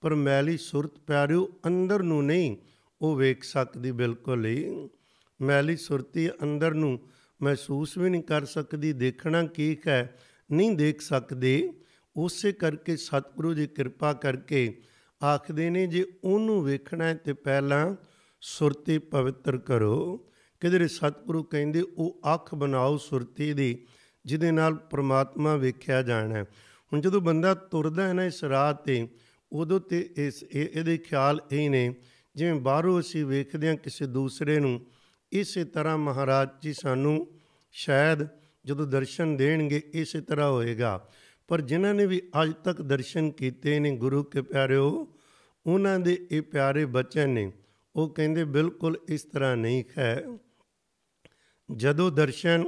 A: ਪਰ ਮੈਲੀ ਸੁਰਤ ਪਿਆਰਿਓ ਅੰਦਰ ਨੂੰ ਨਹੀਂ ਉਹ ਵੇਖ ਸਕਦੀ ਬਿਲਕੁਲ ਹੀ ਮੈਲੀ ਸੁਰਤੀ ਅੰਦਰ ਨੂੰ ਮਹਿਸੂਸ ਵੀ ਨਹੀਂ ਕਰ ਸਕਦੀ ਦੇਖਣਾ ਕੀ ਹੈ ਨਹੀਂ ਦੇਖ ਸਕਦੇ ਉਸੇ ਕਰਕੇ ਸਤਿਗੁਰੂ ਦੀ ਕਿਰਪਾ ਕਰਕੇ ਆਖਦੇ ਨੇ ਜੇ ਉਹਨੂੰ ਵੇਖਣਾ ਤੇ ਪਹਿਲਾਂ ਸੁਰਤੀ ਪਵਿੱਤਰ ਕਰੋ ਕਿਧਰੇ ਸਤਿਗੁਰੂ ਕਹਿੰਦੇ ਉਹ ਅੱਖ ਬਣਾਓ ਸੁਰਤੀ ਦੀ ਜਿਹਦੇ ਨਾਲ ਪ੍ਰਮਾਤਮਾ ਵੇਖਿਆ ਜਾਣਾ ਹੁਣ ਜਦੋਂ ਬੰਦਾ ਤੁਰਦਾ ਹੈ ਨਾ ਇਸ ਰਾਹ ਤੇ ਉਦੋਂ ਤੇ ਇਸ ਇਹਦੇ ਖਿਆਲ ਇਹ ਨੇ ਜਿਵੇਂ ਬਾਹਰੋਂ ਅਸੀਂ ਵੇਖਦੇ ਹਾਂ ਕਿਸੇ ਦੂਸਰੇ ਨੂੰ ਇਸੇ ਤਰ੍ਹਾਂ ਮਹਾਰਾਜ ਜੀ ਸਾਨੂੰ ਸ਼ਾਇਦ ਜਦੋਂ ਦਰਸ਼ਨ ਦੇਣਗੇ ਇਸੇ ਤਰ੍ਹਾਂ ਹੋਏਗਾ ਪਰ ਜਿਨ੍ਹਾਂ ਨੇ ਵੀ ਅੱਜ ਤੱਕ ਦਰਸ਼ਨ ਕੀਤੇ ਨੇ ਗੁਰੂ ਕੇ ਪਿਆਰਿਓ ਉਹਨਾਂ ਦੇ ਇਹ ਪਿਆਰੇ ਬਚਨ ਨੇ ਉਹ ਕਹਿੰਦੇ ਬਿਲਕੁਲ ਇਸ ਤਰ੍ਹਾਂ ਨਹੀਂ ਹੈ ਜਦੋਂ ਦਰਸ਼ਨ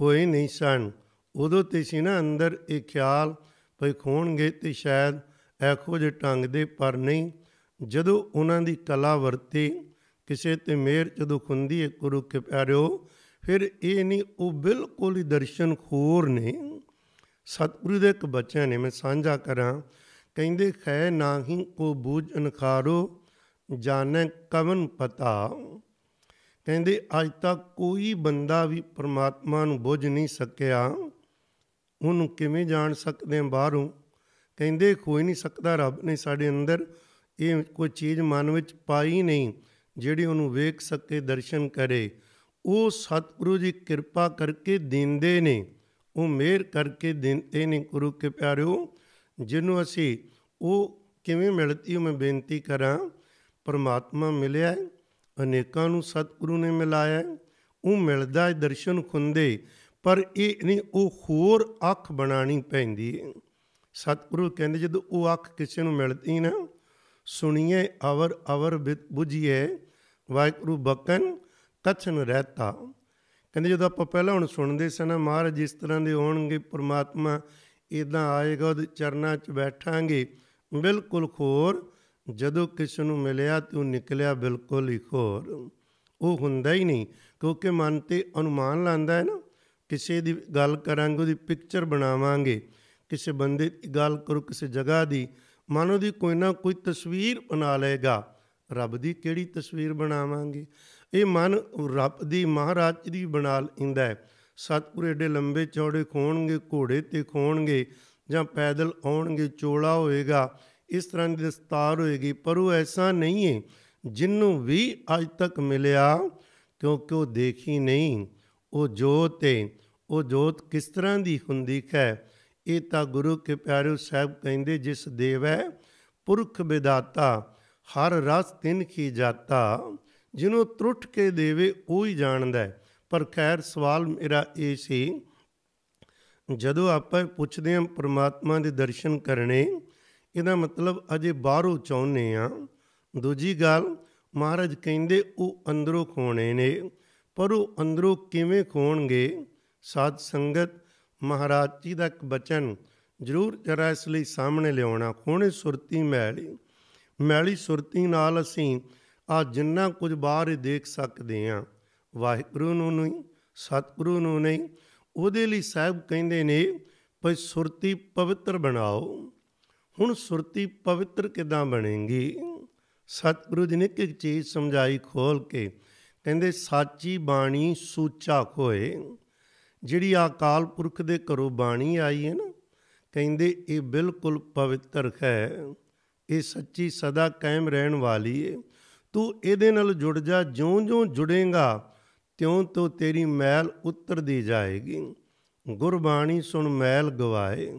A: ਹੋਏ ਨਹੀਂ ਸਨ ਉਦੋਂ ਤੇ ਸੀ ਨਾ ਅੰਦਰ ਇਹ ਖਿਆਲ ਭਈ ਖੋਣਗੇ ਤੇ ਸ਼ਾਇਦ ਐਖੋ ਖੋਜ ਟੰਗ ਦੇ ਪਰ ਨਹੀਂ ਜਦੋਂ ਉਹਨਾਂ ਦੀ ਕਲਾ ਵਰਤੀ ਕਿਸੇ ਤੇ ਮੇਰ ਜਦੋਂ ਖੁੰਦੀ ਹੈ ਗੁਰੂ ਕੇ ਪਿਆਰਿਓ ਫਿਰ ਇਹ ਨਹੀਂ ਉਹ ਬਿਲਕੁਲ ਹੀ ਦਰਸ਼ਨ ਖੋਰ ਨੇ ਸਤਿਗੁਰੂ ਦੇ ਇੱਕ ਬੱਚਿਆਂ ਨੇ ਮੈਂ ਸਾਂਝਾ ਕਰਾਂ ਕਹਿੰਦੇ ਖੈ ਨਾਹੀਂ ਕੋ ਬੂਝ ਅਨਖਾਰੋ ਜਾਣੈ ਕਵਨ ਪਤਾ ਕਹਿੰਦੇ ਅੱਜ ਤੱਕ ਕੋਈ ਬੰਦਾ ਵੀ ਪ੍ਰਮਾਤਮਾ ਨੂੰ ਬੁੱਝ ਨਹੀਂ ਸਕਿਆ ਉਹਨੂੰ ਕਿਵੇਂ ਜਾਣ ਸਕਦੇ ਆ ਬਾਹਰੋਂ ਕਹਿੰਦੇ ਕੋਈ ਨਹੀਂ ਸਕਦਾ ਰੱਬ ਨੇ ਸਾਡੇ ਅੰਦਰ ਇਹ ਕੋਈ ਚੀਜ਼ ਮਨ ਵਿੱਚ ਪਾਈ ਨਹੀਂ ਜਿਹੜੀ ਉਹਨੂੰ ਵੇਖ ਸਕੇ ਦਰਸ਼ਨ ਕਰੇ ਉਹ ਸਤਿਗੁਰੂ ਜੀ ਕਿਰਪਾ ਕਰਕੇ ਦਿੰਦੇ ਨੇ ਉਹ ਮਿਹਰ ਕਰਕੇ ਦਿੰਦੇ ਨੇ ਗੁਰੂ ਕੇ ਪਿਆਰਿਓ ਜਿਹਨੂੰ ਅਸੀਂ ਉਹ ਕਿਵੇਂ ਮਿਲਦੀ ਮੈਂ ਬੇਨਤੀ ਕਰਾਂ ਪਰਮਾਤਮਾ ਮਿਲਿਆ ਹੈ ਅਨੇਕਾਂ ਨੂੰ ਸਤਿਗੁਰੂ ਨੇ ਮਿਲਾਇਆ ਉਹ ਮਿਲਦਾ ਹੈ ਦਰਸ਼ਨ ਖੁੰਦੇ ਪਰ ਇਹ ਨਹੀਂ ਉਹ ਹੋਰ ਅੱਖ ਬਣਾਣੀ ਪੈਂਦੀ ਹੈ ਸਤਿਗੁਰੂ ਕਹਿੰਦੇ ਜਦੋਂ ਉਹ ਅੱਖ ਕਿਸੇ ਨੂੰ ਮਿਲਦੀ ਨਾ ਸੁਣੀਏ ਅਵਰ ਅਵਰ ਬੁਝੀਏ ਵਾਹਿਗੁਰੂ ਬਕਨ ਕਥਨ ਰਹਤਾ ਕਹਿੰਦੇ ਜਦੋਂ ਆਪਾਂ ਪਹਿਲਾਂ ਹੁਣ ਸੁਣਦੇ ਸਨ ਮਹਾਰਾਜ ਇਸ ਤਰ੍ਹਾਂ ਦੇ ਹੋਣਗੇ ਪ੍ਰਮਾਤਮਾ ਇਦਾਂ ਆਏਗਾ ਉਹਦੇ ਚਰਨਾਂ 'ਚ ਬੈਠਾਂਗੇ ਬਿਲਕੁਲ ਖੋਰ ਜਦੋਂ ਕਿਸ ਨੂੰ ਮਿਲਿਆ ਤੂੰ ਨਿਕਲਿਆ ਬਿਲਕੁਲ ਹੀ ਖੋਰ ਉਹ ਹੁੰਦਾ ਹੀ ਨਹੀਂ ਕਿਉਂਕਿ ਮਨ ਤੇ ਅਨੁਮਾਨ ਲਾਂਦਾ ਹੈ ਨਾ ਕਿਸੇ ਦੀ ਗੱਲ ਕਰਾਂਗੇ ਉਹਦੀ ਪਿਕਚਰ ਬਣਾਵਾਂਗੇ ਕਿਸੇ ਬੰਦੇ ਦੀ ਗੱਲ ਕਰੋ ਕਿਸੇ ਜਗ੍ਹਾ ਦੀ ਮਨ ਉਹਦੀ ਕੋਈ ਨਾ ਕੋਈ ਤਸਵੀਰ ਬਣਾ ਲਏਗਾ ਰੱਬ ਦੀ ਕਿਹੜੀ ਤਸਵੀਰ ਬਣਾਵਾਂਗੇ ਇਹ ਮਨ ਰੱਬ ਦੀ ਮਹਾਰਾਜ ਦੀ ਬਣਾ ਲਿੰਦਾ ਹੈ ਸਤਪੁਰ ਏਡੇ ਲੰਬੇ ਚੌੜੇ ਖੋਣਗੇ ਘੋੜੇ ਤੇ ਖੋਣਗੇ ਜਾਂ ਪੈਦਲ ਆਉਣਗੇ ਚੋਲਾ ਹੋਏਗਾ ਇਸ ਤਰ੍ਹਾਂ ਦੀ ਦਸਤਾਰ ਹੋਏਗੀ ਪਰ ਉਹ ਐਸਾ ਨਹੀਂ ਹੈ ਜਿੰਨੂੰ ਵੀ ਅੱਜ ਤੱਕ ਮਿਲਿਆ ਕਿਉਂਕਿ ਉਹ ਦੇਖੀ ਨਹੀਂ ਉਹ ਜੋਤ ਹੈ ਉਹ ਜੋਤ ਕਿਸ ਤਰ੍ਹਾਂ ਦੀ ਹੁੰਦੀ ਹੈ ਇਹ ਤਾਂ ਗੁਰੂ ਕੇ ਪਿਆਰੇ ਸਾਹਿਬ ਕਹਿੰਦੇ ਜਿਸ ਦੇਵ ਹੈ ਪੁਰਖ ਵਿਦਾਤਾ ਹਰ ਰਸ ਤਿੰਨ ਕੀ ਜਾਤਾ ਜਿਹਨੂੰ ਤਰੁੱਠ ਕੇ ਦੇਵੇ ਉਹ ਹੀ ਜਾਣਦਾ ਹੈ ਪਰ ਖੈਰ ਸਵਾਲ ਮੇਰਾ ਇਹ ਸੀ ਜਦੋਂ ਆਪਾਂ ਪੁੱਛਦੇ ਹਾਂ ਪ੍ਰਮਾਤਮਾ ਦੇ ਦਰਸ਼ਨ ਕਰਨੇ ਇਹਦਾ ਮਤਲਬ ਅਜੇ ਬਾਹਰੋਂ ਚਾਹੁੰਨੇ ਆ ਦੂਜੀ ਗੱਲ ਮਹਾਰਾਜ ਕਹਿੰਦੇ ਉਹ ਅੰਦਰੋਂ ਖੋਣੇ ਨੇ ਪਰ ਉਹ ਅੰਦਰੋਂ ਕਿਵੇਂ ਖੋਣਗੇ ਸਾਧ ਸੰਗਤ ਮਹਾਰਾਜ ਜੀ ਦਾ ਇੱਕ ਬਚਨ ਜ਼ਰੂਰ ਜਰਾ ਇਸ ਲਈ ਸਾਹਮਣੇ ਲਿਆਉਣਾ ਖੋਣੇ ਸੁਰਤੀ ਮੈਲੀ ਮੈਲੀ ਸੁਰਤੀ ਨਾਲ ਅਸੀਂ ਆ ਜਿੰਨਾ ਕੁਝ ਬਾਹਰ ਦੇਖ ਸਕਦੇ ਆ ਵਾਹਿਗੁਰੂ ਨੂੰ ਨਹੀਂ ਸਤਿਗੁਰੂ ਨੂੰ ਨਹੀਂ ਉਹਦੇ ਲਈ ਸਾਹਿਬ ਕਹਿੰਦੇ ਨੇ ਪਈ ਸੁਰਤੀ ਪਵਿੱਤਰ ਬਣਾਓ ਹੁਣ ਸੁਰਤੀ ਪਵਿੱਤਰ ਕਿਦਾਂ ਬਣੇਗੀ ਸਤਿਗੁਰੂ ਜੀ ਨੇ ਇੱਕ ਚੀਜ਼ ਸਮਝਾਈ ਖੋਲ ਕੇ ਕਹਿੰਦੇ ਸਾਚੀ ਬਾਣੀ ਸੂਚਾ ਕੋਏ ਜਿਹੜੀ ਆਕਾਲ ਪੁਰਖ ਦੇ ਘਰੋਂ ਬਾਣੀ ਆਈ ਹੈ ਨਾ ਕਹਿੰਦੇ ਇਹ ਬਿਲਕੁਲ ਪਵਿੱਤਰ ਹੈ ਇਹ ਸੱਚੀ ਸਦਾ ਕਾਇਮ ਰਹਿਣ ਵਾਲੀ ਹੈ ਤੂੰ ਇਹਦੇ ਨਾਲ ਜੁੜ ਜਾ ਜਿਉਂ-ਜਿਉਂ ਜੁੜੇਗਾ ਤਿਉਂ ਤੋਂ ਤੇਰੀ ਮੈਲ ਉਤਰਦੀ ਜਾਏਗੀ ਗੁਰਬਾਣੀ ਸੁਣ ਮੈਲ ਗਵਾਏ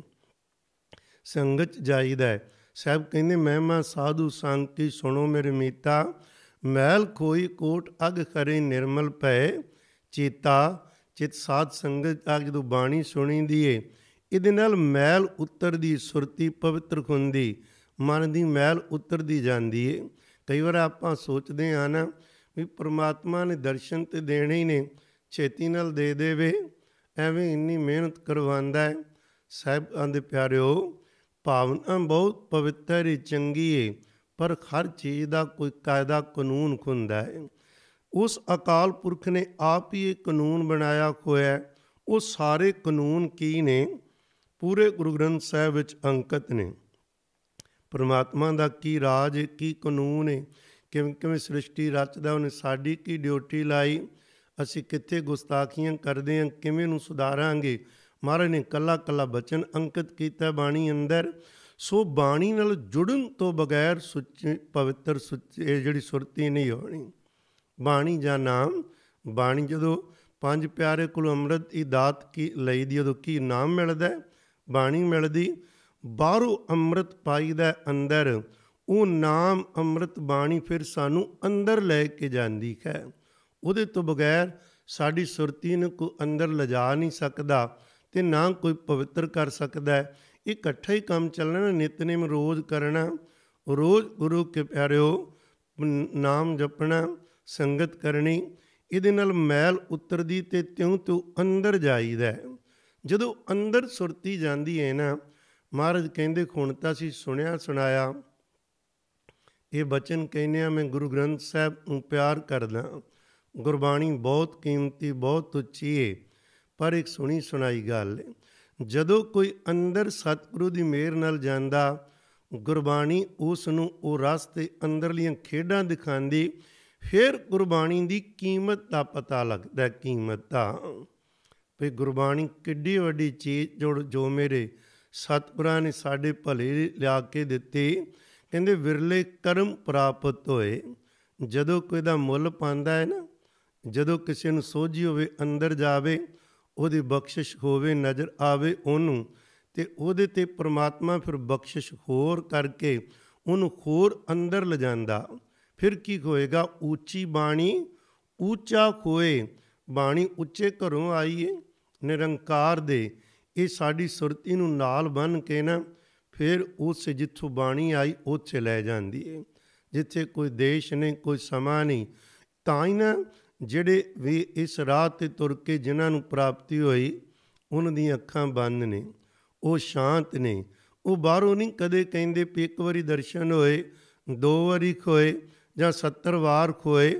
A: ਸੰਗਤ ਜਾਈਦਾ ਹੈ ਸਾਹਿਬ ਕਹਿੰਦੇ ਮਹਿਮਾ ਸਾਧੂ ਸੰਗ ਕੀ ਸੁਣੋ ਮੇਰੇ ਮੀਤਾ ਮਹਿਲ ਕੋਈ ਕੋਟ ਅਗ ਕਰੇ ਨਿਰਮਲ ਪੈ ਚੀਤਾ ਚਿਤ ਸਾਧ ਸੰਗਤ ਆ ਜਦੋਂ ਬਾਣੀ ਸੁਣੀ ਦੀਏ ਇਹਦੇ ਨਾਲ ਮੈਲ ਦੀ ਸੁਰਤੀ ਪਵਿੱਤਰ ਹੁੰਦੀ ਮਨ ਦੀ ਮੈਲ ਦੀ ਜਾਂਦੀ ਏ ਕਈ ਵਾਰ ਆਪਾਂ ਸੋਚਦੇ ਆ ਨਾ ਵੀ ਪ੍ਰਮਾਤਮਾ ਨੇ ਦਰਸ਼ਨ ਤੇ ਦੇਣੇ ਹੀ ਨੇ ਛੇਤੀ ਨਾਲ ਦੇ ਦੇਵੇ ਐਵੇਂ ਇੰਨੀ ਮਿਹਨਤ ਕਰਵਾਉਂਦਾ ਹੈ ਸਾਹਿਬ ਆਂਦੇ ਪਿਆਰਿਓ ਭਾਵਨਾ ਬਹੁਤ ਪਵਿੱਤਰ ਹੀ ਚੰਗੀ ਏ ਪਰ ਹਰ ਚੀਜ਼ ਦਾ ਕੋਈ ਕਾਇਦਾ ਕਾਨੂੰਨ ਹੁੰਦਾ ਹੈ ਉਸ ਅਕਾਲ ਪੁਰਖ ਨੇ ਆਪ ਹੀ ਇਹ ਕਾਨੂੰਨ ਬਣਾਇਆ ਹੋਇਆ ਉਹ ਸਾਰੇ ਕਾਨੂੰਨ ਕੀ ਨੇ ਪੂਰੇ ਗੁਰੂ ਗ੍ਰੰਥ ਸਾਹਿਬ ਵਿੱਚ ਅੰਕਿਤ ਨੇ ਪਰਮਾਤਮਾ ਦਾ ਕੀ ਰਾਜ ਕੀ ਕਾਨੂੰਨ ਹੈ ਕਿਵੇਂ ਕਿਵੇਂ ਸ੍ਰਿਸ਼ਟੀ ਰਚਦਾ ਉਹਨੇ ਸਾਡੀ ਕੀ ਡਿਊਟੀ ਲਾਈ ਅਸੀਂ ਕਿੱਥੇ ਗੁਸਤਾਖੀਆਂ ਕਰਦੇ ਹਾਂ ਕਿਵੇਂ ਨੂੰ ਸੁਧਾਰਾਂਗੇ ਮਹਾਰਾਜ ਨੇ ਕੱਲਾ ਕੱਲਾ ਬਚਨ ਅੰਕਿਤ ਕੀਤਾ ਬਾਣੀ ਅੰਦਰ ਸੋ ਬਾਣੀ ਨਾਲ ਜੁੜਨ ਤੋਂ ਬਗੈਰ ਸੁੱਚੇ ਪਵਿੱਤਰ ਸੁੱਚੇ ਇਹ ਜਿਹੜੀ ਸੁਰਤੀ ਨਹੀਂ ਹੋਣੀ ਬਾਣੀ ਦਾ ਨਾਮ ਬਾਣੀ ਜਦੋਂ ਪੰਜ ਪਿਆਰੇ ਕੋਲ ਅੰਮ੍ਰਿਤ ਦੀ ਦਾਤ ਕੀ ਲਈ ਦੀ ਉਹ ਕੀ ਨਾਮ ਮਿਲਦਾ ਬਾਣੀ ਮਿਲਦੀ ਬਾਹਰੋਂ ਅੰਮ੍ਰਿਤ ਪਾਈਦਾ ਅੰਦਰ ਉਹ ਨਾਮ ਅੰਮ੍ਰਿਤ ਬਾਣੀ ਫਿਰ ਸਾਨੂੰ ਅੰਦਰ ਲੈ ਕੇ ਜਾਂਦੀ ਹੈ ਉਹਦੇ ਤੋਂ ਬਗੈਰ ਸਾਡੀ ਸੁਰਤੀ ਨੂੰ ਕੋ ਅੰਦਰ ਲਿਜਾ ਨਹੀਂ ਸਕਦਾ ਤੇ ਨਾ ਕੋਈ ਪਵਿੱਤਰ ਕਰ ਸਕਦਾ ਹੈ ਇਕੱਠਾ ਹੀ ਕੰਮ ਚੱਲਣਾ ਨਿਤਨੇਮ ਰੋਜ਼ ਕਰਨਾ ਰੋਜ਼ ਗੁਰੂ ਕੇ ਪਿਆਰਿਓ ਨਾਮ ਜਪਣਾ ਸੰਗਤ ਕਰਨੀ ਇਹਦੇ ਨਾਲ ਮੈਲ ਉਤਰਦੀ ਤੇ ਤਿਉ ਤੂੰ ਅੰਦਰ ਜਾਈਦਾ ਜਦੋਂ ਅੰਦਰ ਸੁਰਤੀ ਜਾਂਦੀ ਹੈ ਨਾ ਮਹਾਰਾਜ ਕਹਿੰਦੇ ਹੁਣ ਤਾਂ ਸੀ ਸੁਣਿਆ ਸੁਣਾਇਆ ਇਹ ਬਚਨ ਕਹਿੰਨੇ ਆ ਮੈਂ ਗੁਰੂ ਗ੍ਰੰਥ ਸਾਹਿਬ ਨੂੰ ਪਿਆਰ ਕਰਦਾ ਗੁਰਬਾਣੀ ਬਹੁਤ ਕੀਮਤੀ ਬਹੁਤ ਉੱਚੀ ਏ ਪਰ ਇੱਕ ਸੁਣੀ ਸੁਣਾਈ ਗੱਲ ਜਦੋਂ ਕੋਈ ਅੰਦਰ ਸਤਿਗੁਰੂ ਦੀ ਮਿਹਰ ਨਾਲ ਜਾਂਦਾ ਗੁਰਬਾਣੀ ਉਸ ਨੂੰ ਉਹ ਰਸਤੇ ਤੇ ਅੰਦਰਲੀਆਂ ਖੇਡਾਂ ਦਿਖਾਉਂਦੀ ਫਿਰ ਗੁਰਬਾਣੀ ਦੀ ਕੀਮਤ ਦਾ ਪਤਾ ਲੱਗਦਾ ਕੀਮਤ ਦਾ ਵੀ ਗੁਰਬਾਣੀ ਕਿੱਡੀ ਵੱਡੀ ਚੀਜ਼ ਜੋ ਜੋ ਮੇਰੇ ਸਤਿਗੁਰਾਂ ਨੇ ਸਾਡੇ ਭਲੇ ਲਿਆ ਕੇ ਦਿੱਤੀ ਕਹਿੰਦੇ ਵਿਰਲੇ ਕਰਮ ਪ੍ਰਾਪਤ ਹੋਏ ਜਦੋਂ ਕੋਈ ਦਾ ਮੁੱਲ ਪਾਉਂਦਾ ਹੈ ਨਾ ਜਦੋਂ ਕਿਸੇ ਨੂੰ ਸੋਝੀ ਹੋਵੇ ਅੰਦਰ ਜਾਵੇ ਉਹਦੀ ਬਖਸ਼ਿਸ਼ ਹੋਵੇ ਨਜ਼ਰ ਆਵੇ ਉਹਨੂੰ ਤੇ ਉਹਦੇ ਤੇ ਪ੍ਰਮਾਤਮਾ ਫਿਰ ਬਖਸ਼ਿਸ਼ ਹੋਰ ਕਰਕੇ ਉਹਨੂੰ ਹੋਰ ਅੰਦਰ ਲਜਾਂਦਾ ਫਿਰ ਕੀ ਹੋਏਗਾ ਉੱਚੀ ਬਾਣੀ ਉੱਚਾ ਹੋਏ ਬਾਣੀ ਉੱਚੇ ਘਰੋਂ ਆਈ ਏ ਨਿਰੰਕਾਰ ਦੇ ਇਹ ਸਾਡੀ ਸੁਰਤੀ ਨੂੰ ਨਾਲ ਬੰਨ ਕੇ ਨਾ ਫਿਰ ਉਸ ਜਿੱਥੋਂ ਬਾਣੀ ਆਈ ਉੱਥੇ ਲੈ ਜਾਂਦੀ ਏ ਜਿੱਥੇ ਕੋਈ ਦੇਸ਼ ਨਹੀਂ ਕੋਈ ਸਮਾਂ ਨਹੀਂ ਤਾਂ ਹੀ ਨਾ ਜਿਹੜੇ ਵੀ ਇਸ ਰਾਹ ਤੇ ਤੁਰ ਕੇ ਜਿਨ੍ਹਾਂ ਨੂੰ ਪ੍ਰਾਪਤੀ ਹੋਈ ਉਹਨਾਂ ਦੀਆਂ ਅੱਖਾਂ ਬੰਦ ਨੇ ਉਹ ਸ਼ਾਂਤ ਨੇ ਉਹ ਬਾਹਰੋਂ ਨਹੀਂ ਕਦੇ ਕਹਿੰਦੇ ਵੀ ਇੱਕ ਵਾਰੀ ਦਰਸ਼ਨ ਹੋਏ ਦੋ ਵਾਰੀ ਖੋਏ ਜਾਂ 70 ਵਾਰ ਖੋਏ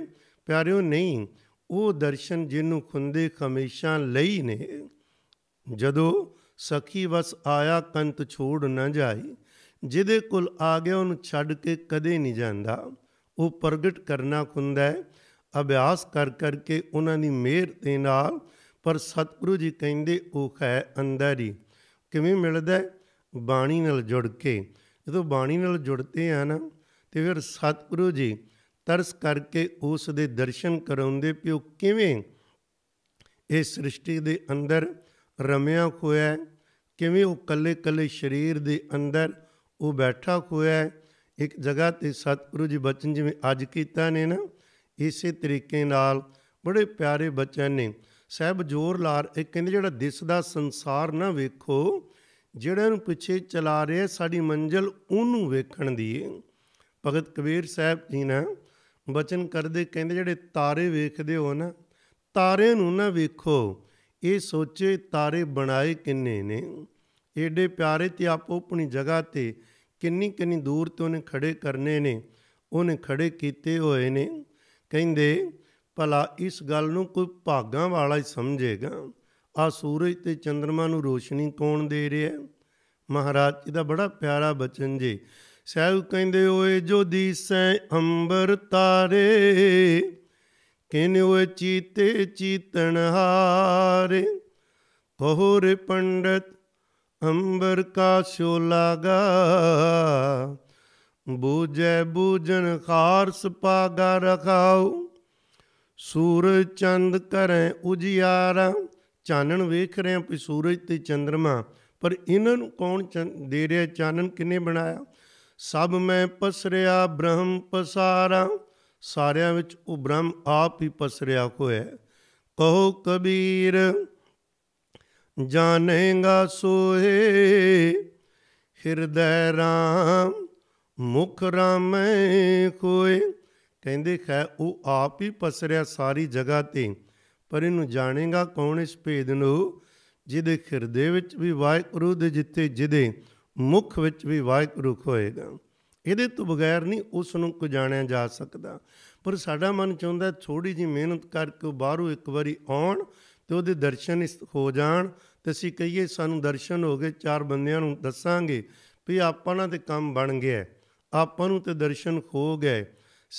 A: ਪਿਆਰਿਓ ਨਹੀਂ ਉਹ ਦਰਸ਼ਨ ਜਿਹਨੂੰ ਖੁੰਦੇ ਹਮੇਸ਼ਾ ਲਈ ਨੇ ਜਦੋਂ ਸਖੀ ਵਸ ਆਇਆ ਕੰਤ ਛੋੜ ਨਾ ਜਾਈ ਜਿਹਦੇ ਕੋਲ ਆ ਗਿਆ ਉਹਨੂੰ ਛੱਡ ਕੇ ਕਦੇ ਨਹੀਂ ਜਾਂਦਾ ਉਹ ਪ੍ਰਗਟ ਕਰਨਾ ਹੁੰਦਾ ਹੈ ਅਭਿਆਸ ਕਰ ਕਰਕੇ ਉਹਨਾਂ ਦੀ ਮਿਹਰ ਦੇ ਨਾਲ ਪਰ ਸਤਿਗੁਰੂ ਜੀ ਕਹਿੰਦੇ ਉਹ ਹੈ ਅੰਦਰ ਹੀ ਕਿਵੇਂ ਮਿਲਦਾ ਬਾਣੀ ਨਾਲ ਜੁੜ ਕੇ ਜਦੋਂ ਬਾਣੀ ਨਾਲ ਜੁੜਦੇ ਆ ਨਾ ਤੇ ਫਿਰ ਸਤਿਗੁਰੂ ਜੀ ਤਰਸ ਕਰਕੇ ਉਸ ਦੇ ਦਰਸ਼ਨ ਕਰਾਉਂਦੇ ਪਿਓ ਕਿਵੇਂ ਇਸ ਸ੍ਰਿਸ਼ਟੀ ਦੇ ਅੰਦਰ ਰਮਿਆ ਹੋਇਆ ਕਿਵੇਂ ਉਹ ਕੱਲੇ-ਕੱਲੇ ਸਰੀਰ ਦੇ ਅੰਦਰ ਉਹ ਬੈਠਾ ਹੋਇਆ ਇੱਕ ਜਗ੍ਹਾ ਤੇ ਸਤਿਗੁਰੂ ਜੀ ਬਚਨ ਜਿਵੇਂ ਅੱਜ ਕੀਤਾ ਨੇ ਨਾ ਇਸੇ ਤਰੀਕੇ ਨਾਲ ਬੜੇ ਪਿਆਰੇ ਬੱਚਿਆਂ ਨੇ ਸਹਿਬ ਜੋਰ ਲਾਰ ਇਹ ਕਹਿੰਦੇ ਜਿਹੜਾ ਦਿਸਦਾ ਸੰਸਾਰ ਨਾ ਵੇਖੋ ਜਿਹੜਾ ਨੂੰ ਪਿੱਛੇ ਚਲਾ ਰਿਹਾ ਸਾਡੀ ਮੰਜ਼ਲ ਉਹਨੂੰ ਵੇਖਣ ਦੀ ਭਗਤ ਕਬੀਰ ਸਾਹਿਬ ਜੀ ਨੇ ਬਚਨ ਕਰਦੇ ਕਹਿੰਦੇ ਜਿਹੜੇ ਤਾਰੇ ਵੇਖਦੇ ਹੋ ਨਾ ਤਾਰੇ ਨੂੰ ਨਾ ਵੇਖੋ ਇਹ ਸੋਚੇ ਤਾਰੇ ਬਣਾਏ ਕਿੰਨੇ ਨੇ ਏਡੇ ਪਿਆਰੇ ਤੇ ਆਪੋ ਆਪਣੀ ਜਗ੍ਹਾ ਤੇ ਕਿੰਨੀ ਕਿੰਨੀ ਦੂਰ ਤੋਂ ਨੇ ਖੜੇ ਕਰਨੇ ਨੇ ਉਹਨੇ ਖੜੇ ਕੀਤੇ ਹੋਏ ਨੇ ਕਹਿੰਦੇ ਭਲਾ ਇਸ ਗੱਲ ਨੂੰ ਕੋਈ ਭਾਗਾਂ ਵਾਲਾ ਹੀ ਸਮਝੇਗਾ ਆ ਸੂਰਜ ਤੇ ਚੰਦਰਮਾ ਨੂੰ ਰੋਸ਼ਨੀ ਕੌਣ ਦੇ ਰਿਹਾ ਮਹਾਰਾਜ ਜੀ ਦਾ ਬੜਾ ਪਿਆਰਾ ਬਚਨ ਜੀ ਸਹਿਬ ਕਹਿੰਦੇ ਓਏ ਜੋ ਦੀਸੈ ਅੰਬਰ ਤਾਰੇ ਕਿਨ ਓਏ ਚੀਤੇ ਚੀਤਣ ਹਾਰੇ ਪਹੁਰ ਪੰਡਤ ਅੰਬਰ ਕਾ ਸ਼ੋਲਾਗਾ ਬੂਜੈ ਬੂਜਨ ਖਾਰਸ ਪਾਗਾ ਰਖਾਉ ਸੂਰਜ ਚੰਦ ਕਰੈ ਉਜਿਆਰਾ ਚਾਨਣ ਵੇਖ ਰਹੇ ਆ ਵੀ ਸੂਰਜ ਤੇ ਚੰਦਰਮਾ ਪਰ ਇਹਨਾਂ ਨੂੰ ਕੌਣ ਦੇ ਰਿਹਾ ਚਾਨਣ ਕਿਨੇ ਬਣਾਇਆ ਸਭ ਮੈਂ ਪਸਰਿਆ ਬ੍ਰਹਮ ਪਸਾਰਾ ਸਾਰਿਆਂ ਵਿੱਚ ਉਹ ਬ੍ਰਹਮ ਆਪ ਹੀ ਪਸਰਿਆ ਹੋਇਆ ਕਹੋ ਕਬੀਰ ਜਾਣੇਗਾ ਸੋਏ ਹਿਰਦੈ ਰਾਮ ਮੁਖ ਰਾਮੈ ਕੋਈ ਕਹਿੰਦੇ ਖੈ ਉਹ ਆਪ ਹੀ ਪਸਰਿਆ ਸਾਰੀ ਜਗ੍ਹਾ ਤੇ ਪਰ ਇਹਨੂੰ ਜਾਣੇਗਾ ਕੌਣ ਇਸ ਭੇਦ ਨੂੰ ਜਿਹਦੇ ਖਿਰਦੇ ਵਿੱਚ ਵੀ ਵਾਹਿਗੁਰੂ ਦੇ ਜਿੱਤੇ ਜਿਹਦੇ ਮੁਖ ਵਿੱਚ ਵੀ ਵਾਹਿਗੁਰੂ ਹੋਏਗਾ ਇਹਦੇ ਤੋਂ ਬਗੈਰ ਨਹੀਂ ਉਸ ਨੂੰ ਕੋ ਜਾਣਿਆ ਜਾ ਸਕਦਾ ਪਰ ਸਾਡਾ ਮਨ ਚਾਹੁੰਦਾ ਥੋੜੀ ਜੀ ਮਿਹਨਤ ਕਰਕੇ ਬਾਹਰੋਂ ਇੱਕ ਵਾਰੀ ਆਉਣ ਤੇ ਉਹਦੇ ਦਰਸ਼ਨ ਹੋ ਜਾਣ ਤੇ ਅਸੀਂ ਕਹੀਏ ਸਾਨੂੰ ਦਰਸ਼ਨ ਹੋ ਗਏ ਚਾਰ ਬੰਦਿਆਂ ਨੂੰ ਦੱਸਾਂਗੇ ਵੀ ਆਪਾਂ ਨਾਲ ਤੇ ਕੰਮ ਬਣ ਗਿਆ ਆਪਾਂ ਨੂੰ ਤੇ ਦਰਸ਼ਨ ਖੋ ਗਏ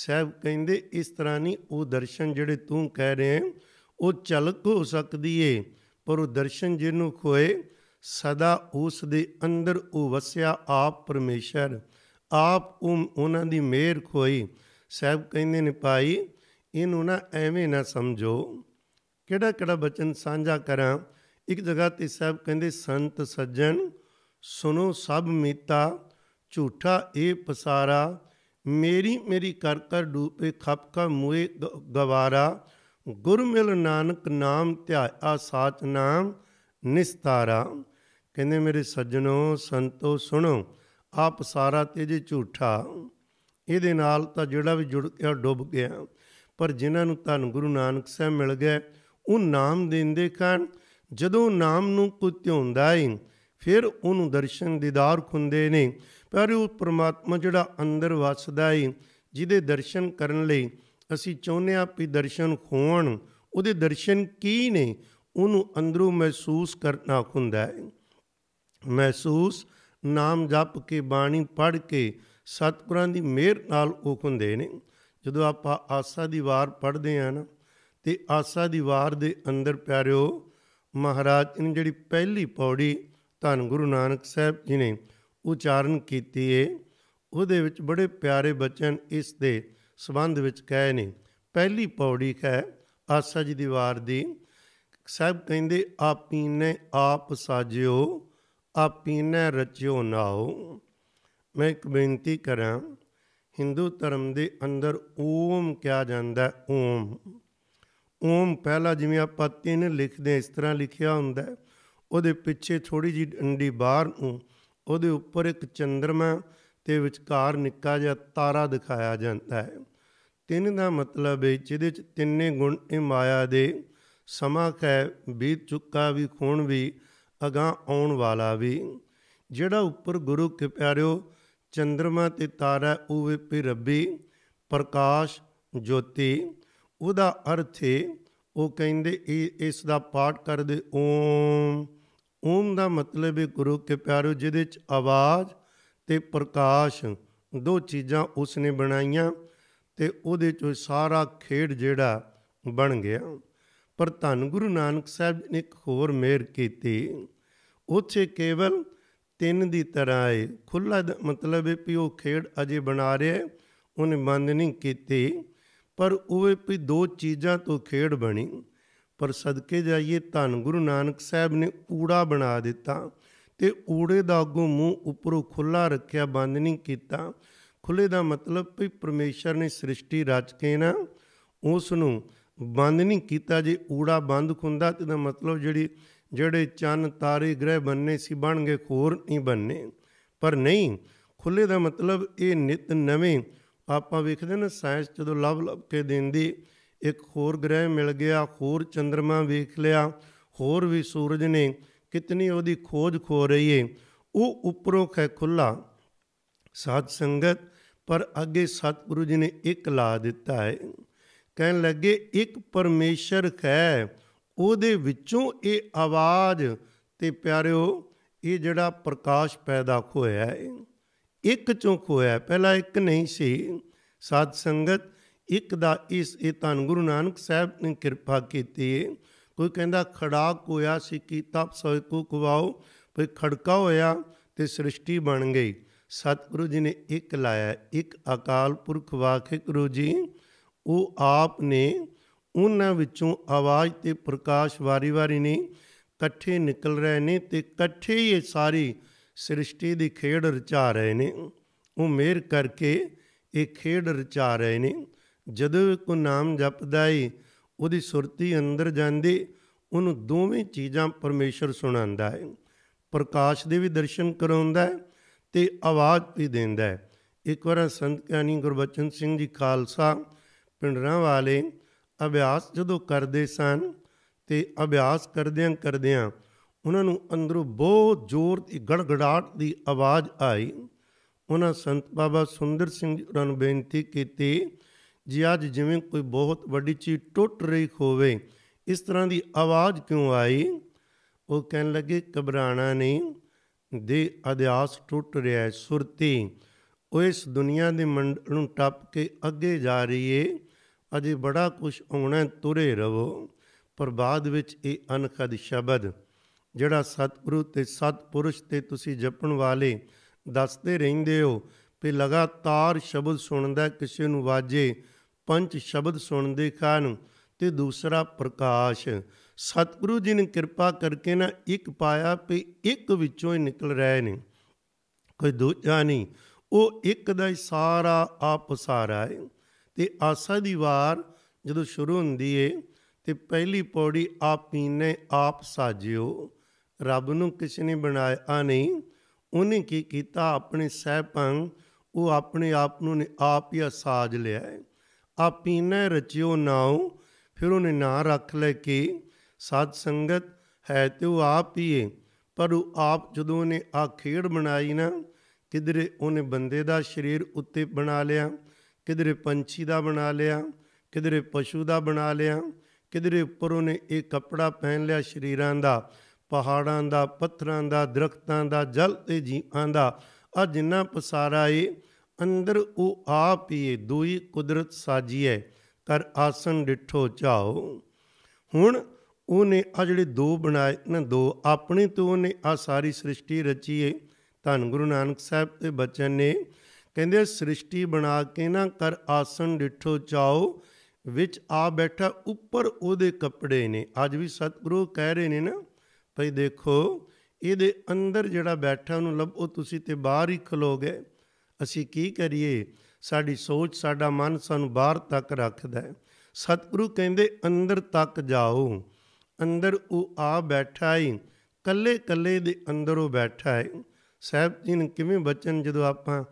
A: ਸਹਿਬ ਕਹਿੰਦੇ ਇਸ ਤਰ੍ਹਾਂ ਨਹੀਂ ਉਹ ਦਰਸ਼ਨ ਜਿਹੜੇ ਤੂੰ ਕਹਿ ਰਿਹਾ ਉਹ ਚਲਕ ਹੋ ਸਕਦੀ ਏ ਪਰ ਉਹ ਦਰਸ਼ਨ ਜਿਹਨੂੰ ਖੋਏ ਸਦਾ ਉਸ ਦੇ ਅੰਦਰ ਉਹ ਵਸਿਆ ਆਪ ਪਰਮੇਸ਼ਰ ਆਪ ਉਹਨਾਂ ਦੀ ਮਿਹਰ ਖੋਈ ਸਹਿਬ ਕਹਿੰਦੇ ਨੇ ਪਾਈ ਇਹਨੂੰ ਨਾ ਐਵੇਂ ਨਾ ਸਮਝੋ ਕਿਹੜਾ ਕਿਹੜਾ ਬਚਨ ਸਾਂਝਾ ਕਰਾਂ ਇੱਕ ਜਗ੍ਹਾ ਤੇ ਸਹਿਬ ਕਹਿੰਦੇ ਸੰਤ ਸੱਜਣ ਸੁਨੋ ਸਭ ਮੀਤਾ ਝੂਠਾ ਇਹ ਪਸਾਰਾ ਮੇਰੀ ਮੇਰੀ ਕਰ ਕਰ ਡੂਪੇ ਖਪਕਾ ਕਾ ਮੂਏ ਗਵਾਰਾ ਗੁਰ ਮਿਲ ਨਾਨਕ ਨਾਮ ਧਿਆਇਆ ਸਾਚ ਨਾਮ ਨਿਸਤਾਰਾ ਕਹਿੰਦੇ ਮੇਰੇ ਸੱਜਣੋ ਸੰਤੋ ਸੁਣੋ ਆ ਪਸਾਰਾ ਤੇ ਜੇ ਝੂਠਾ ਇਹਦੇ ਨਾਲ ਤਾਂ ਜਿਹੜਾ ਵੀ ਜੁੜ ਗਿਆ ਡੁੱਬ ਗਿਆ ਪਰ ਜਿਨ੍ਹਾਂ ਨੂੰ ਧੰਨ ਗੁਰੂ ਨਾਨਕ ਸਾਹਿਬ ਮਿਲ ਗਏ ਉਹ ਨਾਮ ਦੇਂਦੇ ਕਾਰਨ ਜਦੋਂ ਨਾਮ ਨੂੰ ਧਿਉਂਦਾ ਏ ਫਿਰ ਉਹਨੂੰ ਦਰਸ਼ਨ ਦੀਦਾਰ ਹੁੰਦੇ ਨੇ ਪਰ ਉਹ ਪ੍ਰਮਾਤਮਾ ਜਿਹੜਾ ਅੰਦਰ ਵਸਦਾ ਏ ਜਿਹਦੇ ਦਰਸ਼ਨ ਕਰਨ ਲਈ ਅਸੀਂ ਚਾਹੁੰਦੇ ਆ ਵੀ ਦਰਸ਼ਨ ਖੋਣ ਉਹਦੇ ਦਰਸ਼ਨ ਕੀ ਨੇ ਉਹਨੂੰ ਅੰਦਰੋਂ ਮਹਿਸੂਸ ਕਰਨਾ ਹੁੰਦਾ ਹੈ ਮਹਿਸੂਸ ਨਾਮ ਜਪ ਕੇ ਬਾਣੀ ਪੜ ਕੇ ਸਤਿਗੁਰਾਂ ਦੀ ਮਿਹਰ ਨਾਲ ਉਹ ਹੁੰਦੇ ਨੇ ਜਦੋਂ ਆਪਾਂ ਆਸਾ ਦੀ ਵਾਰ ਪੜਦੇ ਆ ਨਾ ਤੇ ਆਸਾ ਦੀ ਵਾਰ ਦੇ ਅੰਦਰ ਪਿਆਰਿਓ ਮਹਾਰਾਜ ਨੇ ਜਿਹੜੀ ਪਹਿਲੀ ਪੌੜੀ ਧੰਨ ਗੁਰੂ ਨਾਨਕ ਸਾਹਿਬ ਜੀ ਨੇ ਉਚਾਰਨ ਕੀਤੀ ਏ ਉਹਦੇ ਵਿੱਚ ਬੜੇ ਪਿਆਰੇ ਬਚਨ ਇਸ ਦੇ ਸਬੰਧ ਵਿੱਚ ਕਹੇ ਨੇ ਪਹਿਲੀ ਪੌੜੀ ਹੈ ਆਸਾ ਜੀ ਦੀ ਵਾਰ ਦੀ ਸਾਹਿਬ ਕਹਿੰਦੇ ਆਪੀ ਨੇ ਆਪ ਸਾਜਿਓ ਆਪੀ ਨੇ ਰਚਿਓ ਨਾਉ ਮੈਂ ਇੱਕ ਬੇਨਤੀ ਕਰਾਂ ਹਿੰਦੂ ਧਰਮ ਦੇ ਅੰਦਰ ਓਮ ਕਿਹਾ ਜਾਂਦਾ ਓਮ ਓਮ ਪਹਿਲਾ ਜਿਵੇਂ ਆਪਾਂ ਤਿੰਨ ਲਿਖਦੇ ਇਸ ਤਰ੍ਹਾਂ ਲਿਖਿਆ ਹੁੰਦਾ ਉਹਦੇ ਪਿੱਛੇ ਥੋੜੀ ਜੀ ਡੰਡੀ ਬਾਹਰ ਨੂੰ ਉਹਦੇ ਉੱਪਰ ਇੱਕ ਚੰਦਰਮਾ ਤੇ ਵਿਚਕਾਰ ਨਿੱਕਾ ਜਿਹਾ ਤਾਰਾ ਦਿਖਾਇਆ ਜਾਂਦਾ ਹੈ ਤਿੰਨ ਦਾ ਮਤਲਬ ਹੈ ਜਿਹਦੇ ਚ ਤਿੰਨੇ ਗੁਣ ਇਹ ਮਾਇਆ ਦੇ ਸਮਾ ਕੈ ਬੀਤ ਚੁੱਕਾ ਵੀ ਖੋਣ ਵੀ ਅਗਾ ਆਉਣ ਵਾਲਾ ਵੀ ਜਿਹੜਾ ਉੱਪਰ ਗੁਰੂ ਕੇ ਪਿਆਰਿਓ ਚੰਦਰਮਾ ਤੇ ਤਾਰਾ ਉਹ ਵੀ ਰੱਬੀ ਪ੍ਰਕਾਸ਼ ਜੋਤੀ ਉਹਦਾ ਅਰਥ ਹੈ ਉਹ ਕਹਿੰਦੇ ਇਸ ਦਾ ਪਾਠ ਕਰਦੇ ਓਮ ਓਮ ਦਾ ਮਤਲਬ ਹੈ ਗੁਰੂ ਕੇ ਪਿਆਰੋ ਜਿਹਦੇ ਚ ਆਵਾਜ਼ ਤੇ ਪ੍ਰਕਾਸ਼ ਦੋ ਚੀਜ਼ਾਂ ਉਸ ਨੇ ਬਣਾਈਆਂ ਤੇ ਉਹਦੇ ਚੋਂ ਸਾਰਾ ਖੇਡ ਜਿਹੜਾ ਬਣ ਗਿਆ ਪਰ ਧੰਨ ਗੁਰੂ ਨਾਨਕ ਸਾਹਿਬ ਨੇ ਇੱਕ ਹੋਰ ਮਿਹਰ ਕੀਤੀ ਉੱਥੇ ਕੇਵਲ ਤਿੰਨ ਦੀ ਤਰ੍ਹਾਂ ਹੈ ਖੁੱਲਾ ਮਤਲਬ ਹੈ ਕਿ ਉਹ ਖੇਡ ਅਜੇ ਬਣਾ ਰਿਹਾ ਉਹਨੇ ਬੰਦ ਨਹੀਂ ਕੀਤੀ ਪਰ ਉਹ ਵੀ ਦੋ ਚੀਜ਼ਾਂ ਤੋਂ ਖੇਡ ਬਣੀ ਪਰ ਸਦਕੇ ਜਾਈਏ ਧੰਨ ਗੁਰੂ ਨਾਨਕ ਸਾਹਿਬ ਨੇ ਊੜਾ ਬਣਾ ਦਿੱਤਾ ਤੇ ਊੜੇ ਦਾ ਅਗੋਂ ਮੂੰਹ ਉੱਪਰੋਂ ਖੁੱਲਾ ਰੱਖਿਆ ਬੰਦ ਨਹੀਂ ਕੀਤਾ ਖੁੱਲੇ ਦਾ ਮਤਲਬ ਵੀ ਪਰਮੇਸ਼ਰ ਨੇ ਸ੍ਰਿਸ਼ਟੀ ਰਚ ਕੇ ਨਾ ਉਸ ਨੂੰ ਬੰਦ ਨਹੀਂ ਕੀਤਾ ਜੇ ਊੜਾ ਬੰਦ ਹੁੰਦਾ ਤੇ ਦਾ ਮਤਲਬ ਜਿਹੜੀ ਜਿਹੜੇ ਚੰਨ ਤਾਰੇ ਗ੍ਰਹਿ ਬੰਨੇ ਸੀ ਬਣ ਗਏ ਖੋਰ ਨਹੀਂ ਬੰਨੇ ਪਰ ਨਹੀਂ ਖੁੱਲੇ ਦਾ ਮਤਲਬ ਇਹ ਨਿਤ ਨਵੇਂ ਆਪਾਂ ਵੇਖਦੇ ਨਾ ਸਾਇੰਸ ਜਦੋਂ ਲਵ ਲਵ ਕੇ ਦਿੰਦੀ ਇੱਕ ਹੋਰ ਗ੍ਰਹਿ ਮਿਲ ਗਿਆ ਹੋਰ ਚੰ드ਰਮਾ ਵੇਖ ਲਿਆ ਹੋਰ ਵੀ ਸੂਰਜ ਨੇ ਕਿਤਨੀ ਉਹਦੀ ਖੋਜ ਖੋ ਰਹੀ ਏ ਉਹ ਉੱਪਰੋਂ ਖੈ ਖੁੱਲਾ ਸਾਧ ਸੰਗਤ ਪਰ ਅੱਗੇ ਸਤਿਗੁਰੂ ਜੀ ਨੇ ਇੱਕ ਲਾ ਦਿੱਤਾ ਹੈ ਕਹਿਣ ਲੱਗੇ ਇੱਕ ਪਰਮੇਸ਼ਰ ਹੈ ਉਹਦੇ ਵਿੱਚੋਂ ਇਹ ਆਵਾਜ਼ ਤੇ ਪਿਆਰਿਓ ਇਹ ਜਿਹੜਾ ਪ੍ਰਕਾਸ਼ ਪੈਦਾ ਹੋਇਆ ਹੈ ਇੱਕ ਚੋਂ ਹੋਇਆ ਪਹਿਲਾਂ ਇੱਕ ਨਹੀਂ ਸੀ ਸਾਧ ਸੰਗਤ ਇੱਕ ਦਾ ਇਸ ਇਹ ਧੰਨ ਗੁਰੂ ਨਾਨਕ ਸਾਹਿਬ ਨੇ ਕਿਰਪਾ ਕੀਤੀ ਕੋਈ ਕਹਿੰਦਾ ਖੜਾ ਕੋਇਆ ਸੀ ਕੀ ਤਪ ਸੋਇ ਕੋ ਕੁਵਾਓ ਭਈ ਖੜਕਾ ਹੋਇਆ ਤੇ ਸ੍ਰਿਸ਼ਟੀ ਬਣ ਗਈ ਸਤਿਗੁਰੂ ਜੀ ਨੇ ਇੱਕ ਲਾਇਆ ਇੱਕ ਅਕਾਲ ਪੁਰਖ ਗੁਰੂ ਜੀ ਉਹ ਆਪ ਨੇ ਉਹਨਾਂ ਵਿੱਚੋਂ ਆਵਾਜ਼ ਤੇ ਪ੍ਰਕਾਸ਼ ਵਾਰੀ-ਵਾਰੀ ਨੇ ਇਕੱਠੇ ਨਿਕਲ ਰਹੇ ਨੇ ਤੇ ਇਕੱਠੇ ਹੀ ਸਾਰੀ ਸ੍ਰਿਸ਼ਟੀ ਦੀ ਖੇਡ ਰਚਾ ਰਹੇ ਨੇ ਉਹ ਮਿਹਰ ਕਰਕੇ ਇਹ ਖੇਡ ਰਚਾ ਰਹੇ ਨੇ ਜਦੋਂ ਕੋ ਨਾਮ ਜਪਦਾ ਏ ਉਹਦੀ ਸੁਰਤੀ ਅੰਦਰ ਜਾਂਦੀ ਉਹਨੂੰ ਦੋਵੇਂ ਚੀਜ਼ਾਂ ਪਰਮੇਸ਼ਰ ਸੁਣਾਉਂਦਾ ਹੈ ਪ੍ਰਕਾਸ਼ ਦੇ ਵੀ ਦਰਸ਼ਨ ਕਰਾਉਂਦਾ ਤੇ ਆਵਾਜ਼ ਵੀ ਦਿੰਦਾ ਹੈ ਇੱਕ ਵਾਰ ਸੰਤ ਗਿਆਨੀ ਗੁਰਬਚਨ ਸਿੰਘ ਜੀ ਖਾਲਸਾ ਪਿੰਡਰਾਂ ਵਾਲੇ ਅਭਿਆਸ ਜਦੋਂ ਕਰਦੇ ਸਨ ਤੇ ਅਭਿਆਸ ਕਰਦਿਆਂ ਕਰਦਿਆਂ ਉਹਨਾਂ ਨੂੰ ਅੰਦਰੋਂ ਬਹੁਤ ਜ਼ੋਰ ਦੀ ਗੜਗੜਾਟ ਦੀ ਆਵਾਜ਼ ਆਈ ਉਹਨਾਂ ਸੰਤ ਬਾਬਾ ਸੁੰਦਰ ਸਿੰਘ ਜੀ ਉਹਨਾਂ ਨੂੰ ਬੇਨਤੀ ਕੀਤੀ ਜੀ ਅੱਜ ਜਿਵੇਂ ਕੋਈ ਬਹੁਤ ਵੱਡੀ ਚੀਜ਼ ਟੁੱਟ ਰਹੀ ਹੋਵੇ ਇਸ ਤਰ੍ਹਾਂ ਦੀ ਆਵਾਜ਼ ਕਿਉਂ ਆਈ ਉਹ ਕਹਿਣ ਲੱਗੇ ਘਬਰਾਣਾ ਨਹੀਂ ਦੇ ਅਧਿਆਸ ਟੁੱਟ ਰਿਹਾ ਹੈ ਸੁਰਤੀ ਉਹ ਇਸ ਦੁਨੀਆ ਦੇ ਮੰਡਲ ਨੂੰ ਟੱਪ ਕੇ ਅੱਗੇ ਜਾ ਰਹੀ ਏ ਅਜੇ ਬੜਾ ਕੁਝ ਆਉਣਾ ਤੁਰੇ ਰਵੋ ਪਰ ਬਾਅਦ ਵਿੱਚ ਇਹ ਅਨਖਦ ਸ਼ਬਦ ਜਿਹੜਾ ਸਤਿਗੁਰੂ ਤੇ ਸਤਪੁਰਸ਼ ਤੇ ਤੁਸੀਂ ਜਪਣ ਵਾਲੇ ਦੱਸਦੇ ਰਹਿੰਦੇ ਹੋ ਕਿ ਲਗਾਤਾਰ ਸ਼ਬਦ ਸੁਣਦਾ ਕਿਸੇ ਨੂੰ ਵਾਜੇ ਪੰਜ ਸ਼ਬਦ ਸੁਣਦੇ ਕਾਨ ਤੇ ਦੂਸਰਾ ਪ੍ਰਕਾਸ਼ ਸਤਿਗੁਰੂ ਜੀ ਨੇ ਕਿਰਪਾ ਕਰਕੇ ਨਾ ਇੱਕ ਪਾਇਆ ਤੇ ਇੱਕ ਵਿੱਚੋਂ ਹੀ ਨਿਕਲ ਰਹੇ ਨੇ ਕੋਈ ਦੂਜਾ ਨਹੀਂ ਉਹ ਇੱਕ ਦਾ ਹੀ ਸਾਰਾ ਆਪ ਸਾਰਾ ਹੈ ਤੇ ਆਸਾ ਦੀ ਵਾਰ ਜਦੋਂ ਸ਼ੁਰੂ ਹੁੰਦੀ ਏ ਤੇ ਪਹਿਲੀ ਪੌੜੀ ਆਪ ਨੇ ਆਪ ਸਾਜਿਓ ਰੱਬ ਨੂੰ ਕਿਸ ਨੇ ਬਣਾਇਆ ਨਹੀਂ ਉਹਨੇ ਕੀ ਕੀਤਾ ਆਪਣੇ ਸਹਿਪੰ ਉਹ ਆਪਣੇ ਆਪ ਨੂੰ ਨੇ ਆਪ ਹੀ ਸਾਜ ਲਿਆ ਹੈ ਆਪੀ ਨੇ ਰਚਿਓ ਨਾਉ ਫਿਰ ਉਹਨੇ ਨਾਂ ਰੱਖ ਲੈ ਕਿ ਸਾਧ ਸੰਗਤ ਹੈ ਤੂੰ ਆਪ ਹੀ ਪਰ ਉਹ ਆਪ ਜਦੋਂ ਨੇ ਆ ਖੇੜ ਬਣਾਈ ਨਾ ਕਿਧਰੇ ਉਹਨੇ ਬੰਦੇ ਦਾ ਸਰੀਰ ਉੱਤੇ ਬਣਾ ਲਿਆ ਕਿਧਰੇ ਪੰਛੀ ਦਾ ਬਣਾ ਲਿਆ ਕਿਧਰੇ ਪਸ਼ੂ ਦਾ ਬਣਾ ਲਿਆ ਕਿਧਰੇ ਉੱਪਰ ਉਹਨੇ ਇਹ ਕਪੜਾ ਪਹਿਨ ਲਿਆ ਸਰੀਰਾਂ ਦਾ ਪਹਾੜਾਂ ਦਾ ਪੱਥਰਾਂ ਦਾ ਦਰਖਤਾਂ ਦਾ ਜਲ ਤੇ ਜੀਵਾਂ ਦਾ ਆ ਜਿੰਨਾ ਪਸਾਰਾ ਏ ਅੰਦਰ ਉਹ ਆਪ ਹੀ ਦੋਈ ਕੁਦਰਤ ਸਾਜੀਐ ਕਰ ਆਸਨ ਡਿਠੋ ਝਾਓ ਹੁਣ ਉਹਨੇ ਆ ਜਿਹੜੇ ਦੋ ਬਣਾਏ ਨਾ ਦੋ ਆਪਣੇ ਤੋਂ ਉਹਨੇ ਆ ਸਾਰੀ ਸ੍ਰਿਸ਼ਟੀ ਰਚੀ ਏ ਧੰਨ ਗੁਰੂ ਨਾਨਕ ਸਾਹਿਬ ਦੇ ਬਚਨ ਨੇ ਕਹਿੰਦੇ ਸ੍ਰਿਸ਼ਟੀ ਬਣਾ ਕੇ ਨਾ ਕਰ ਆਸਨ ਡਿਠੋ ਚਾਓ ਵਿੱਚ ਆ ਬੈਠਾ ਉੱਪਰ ਉਹਦੇ ਕੱਪੜੇ ਨੇ ਅੱਜ ਵੀ ਸਤਿਗੁਰੂ ਕਹਿ ਰਹੇ ਨੇ ਨਾ ਭਈ ਦੇਖੋ ਇਹਦੇ ਅੰਦਰ ਜਿਹੜਾ ਬੈਠਾ ਉਹਨੂੰ ਲੱਭੋ ਤੁਸੀਂ ਤੇ ਬਾਹਰ ਹੀ ਖਲੋਗੇ ਅਸੀਂ ਕੀ ਕਰੀਏ ਸਾਡੀ ਸੋਚ ਸਾਡਾ ਮਨ ਸਾਨੂੰ ਬਾਹਰ ਤੱਕ ਰੱਖਦਾ ਹੈ ਸਤਿਗੁਰੂ ਕਹਿੰਦੇ ਅੰਦਰ ਤੱਕ ਜਾਓ ਅੰਦਰ ਉਹ ਆ ਬੈਠਾ ਹੈ ਕੱਲੇ ਕੱਲੇ ਦੇ ਅੰਦਰ ਉਹ ਬੈਠਾ ਹੈ ਸਹਿਬ ਜੀ ਨੇ ਕਿਵੇਂ ਬਚਨ ਜਦੋਂ ਆਪਾਂ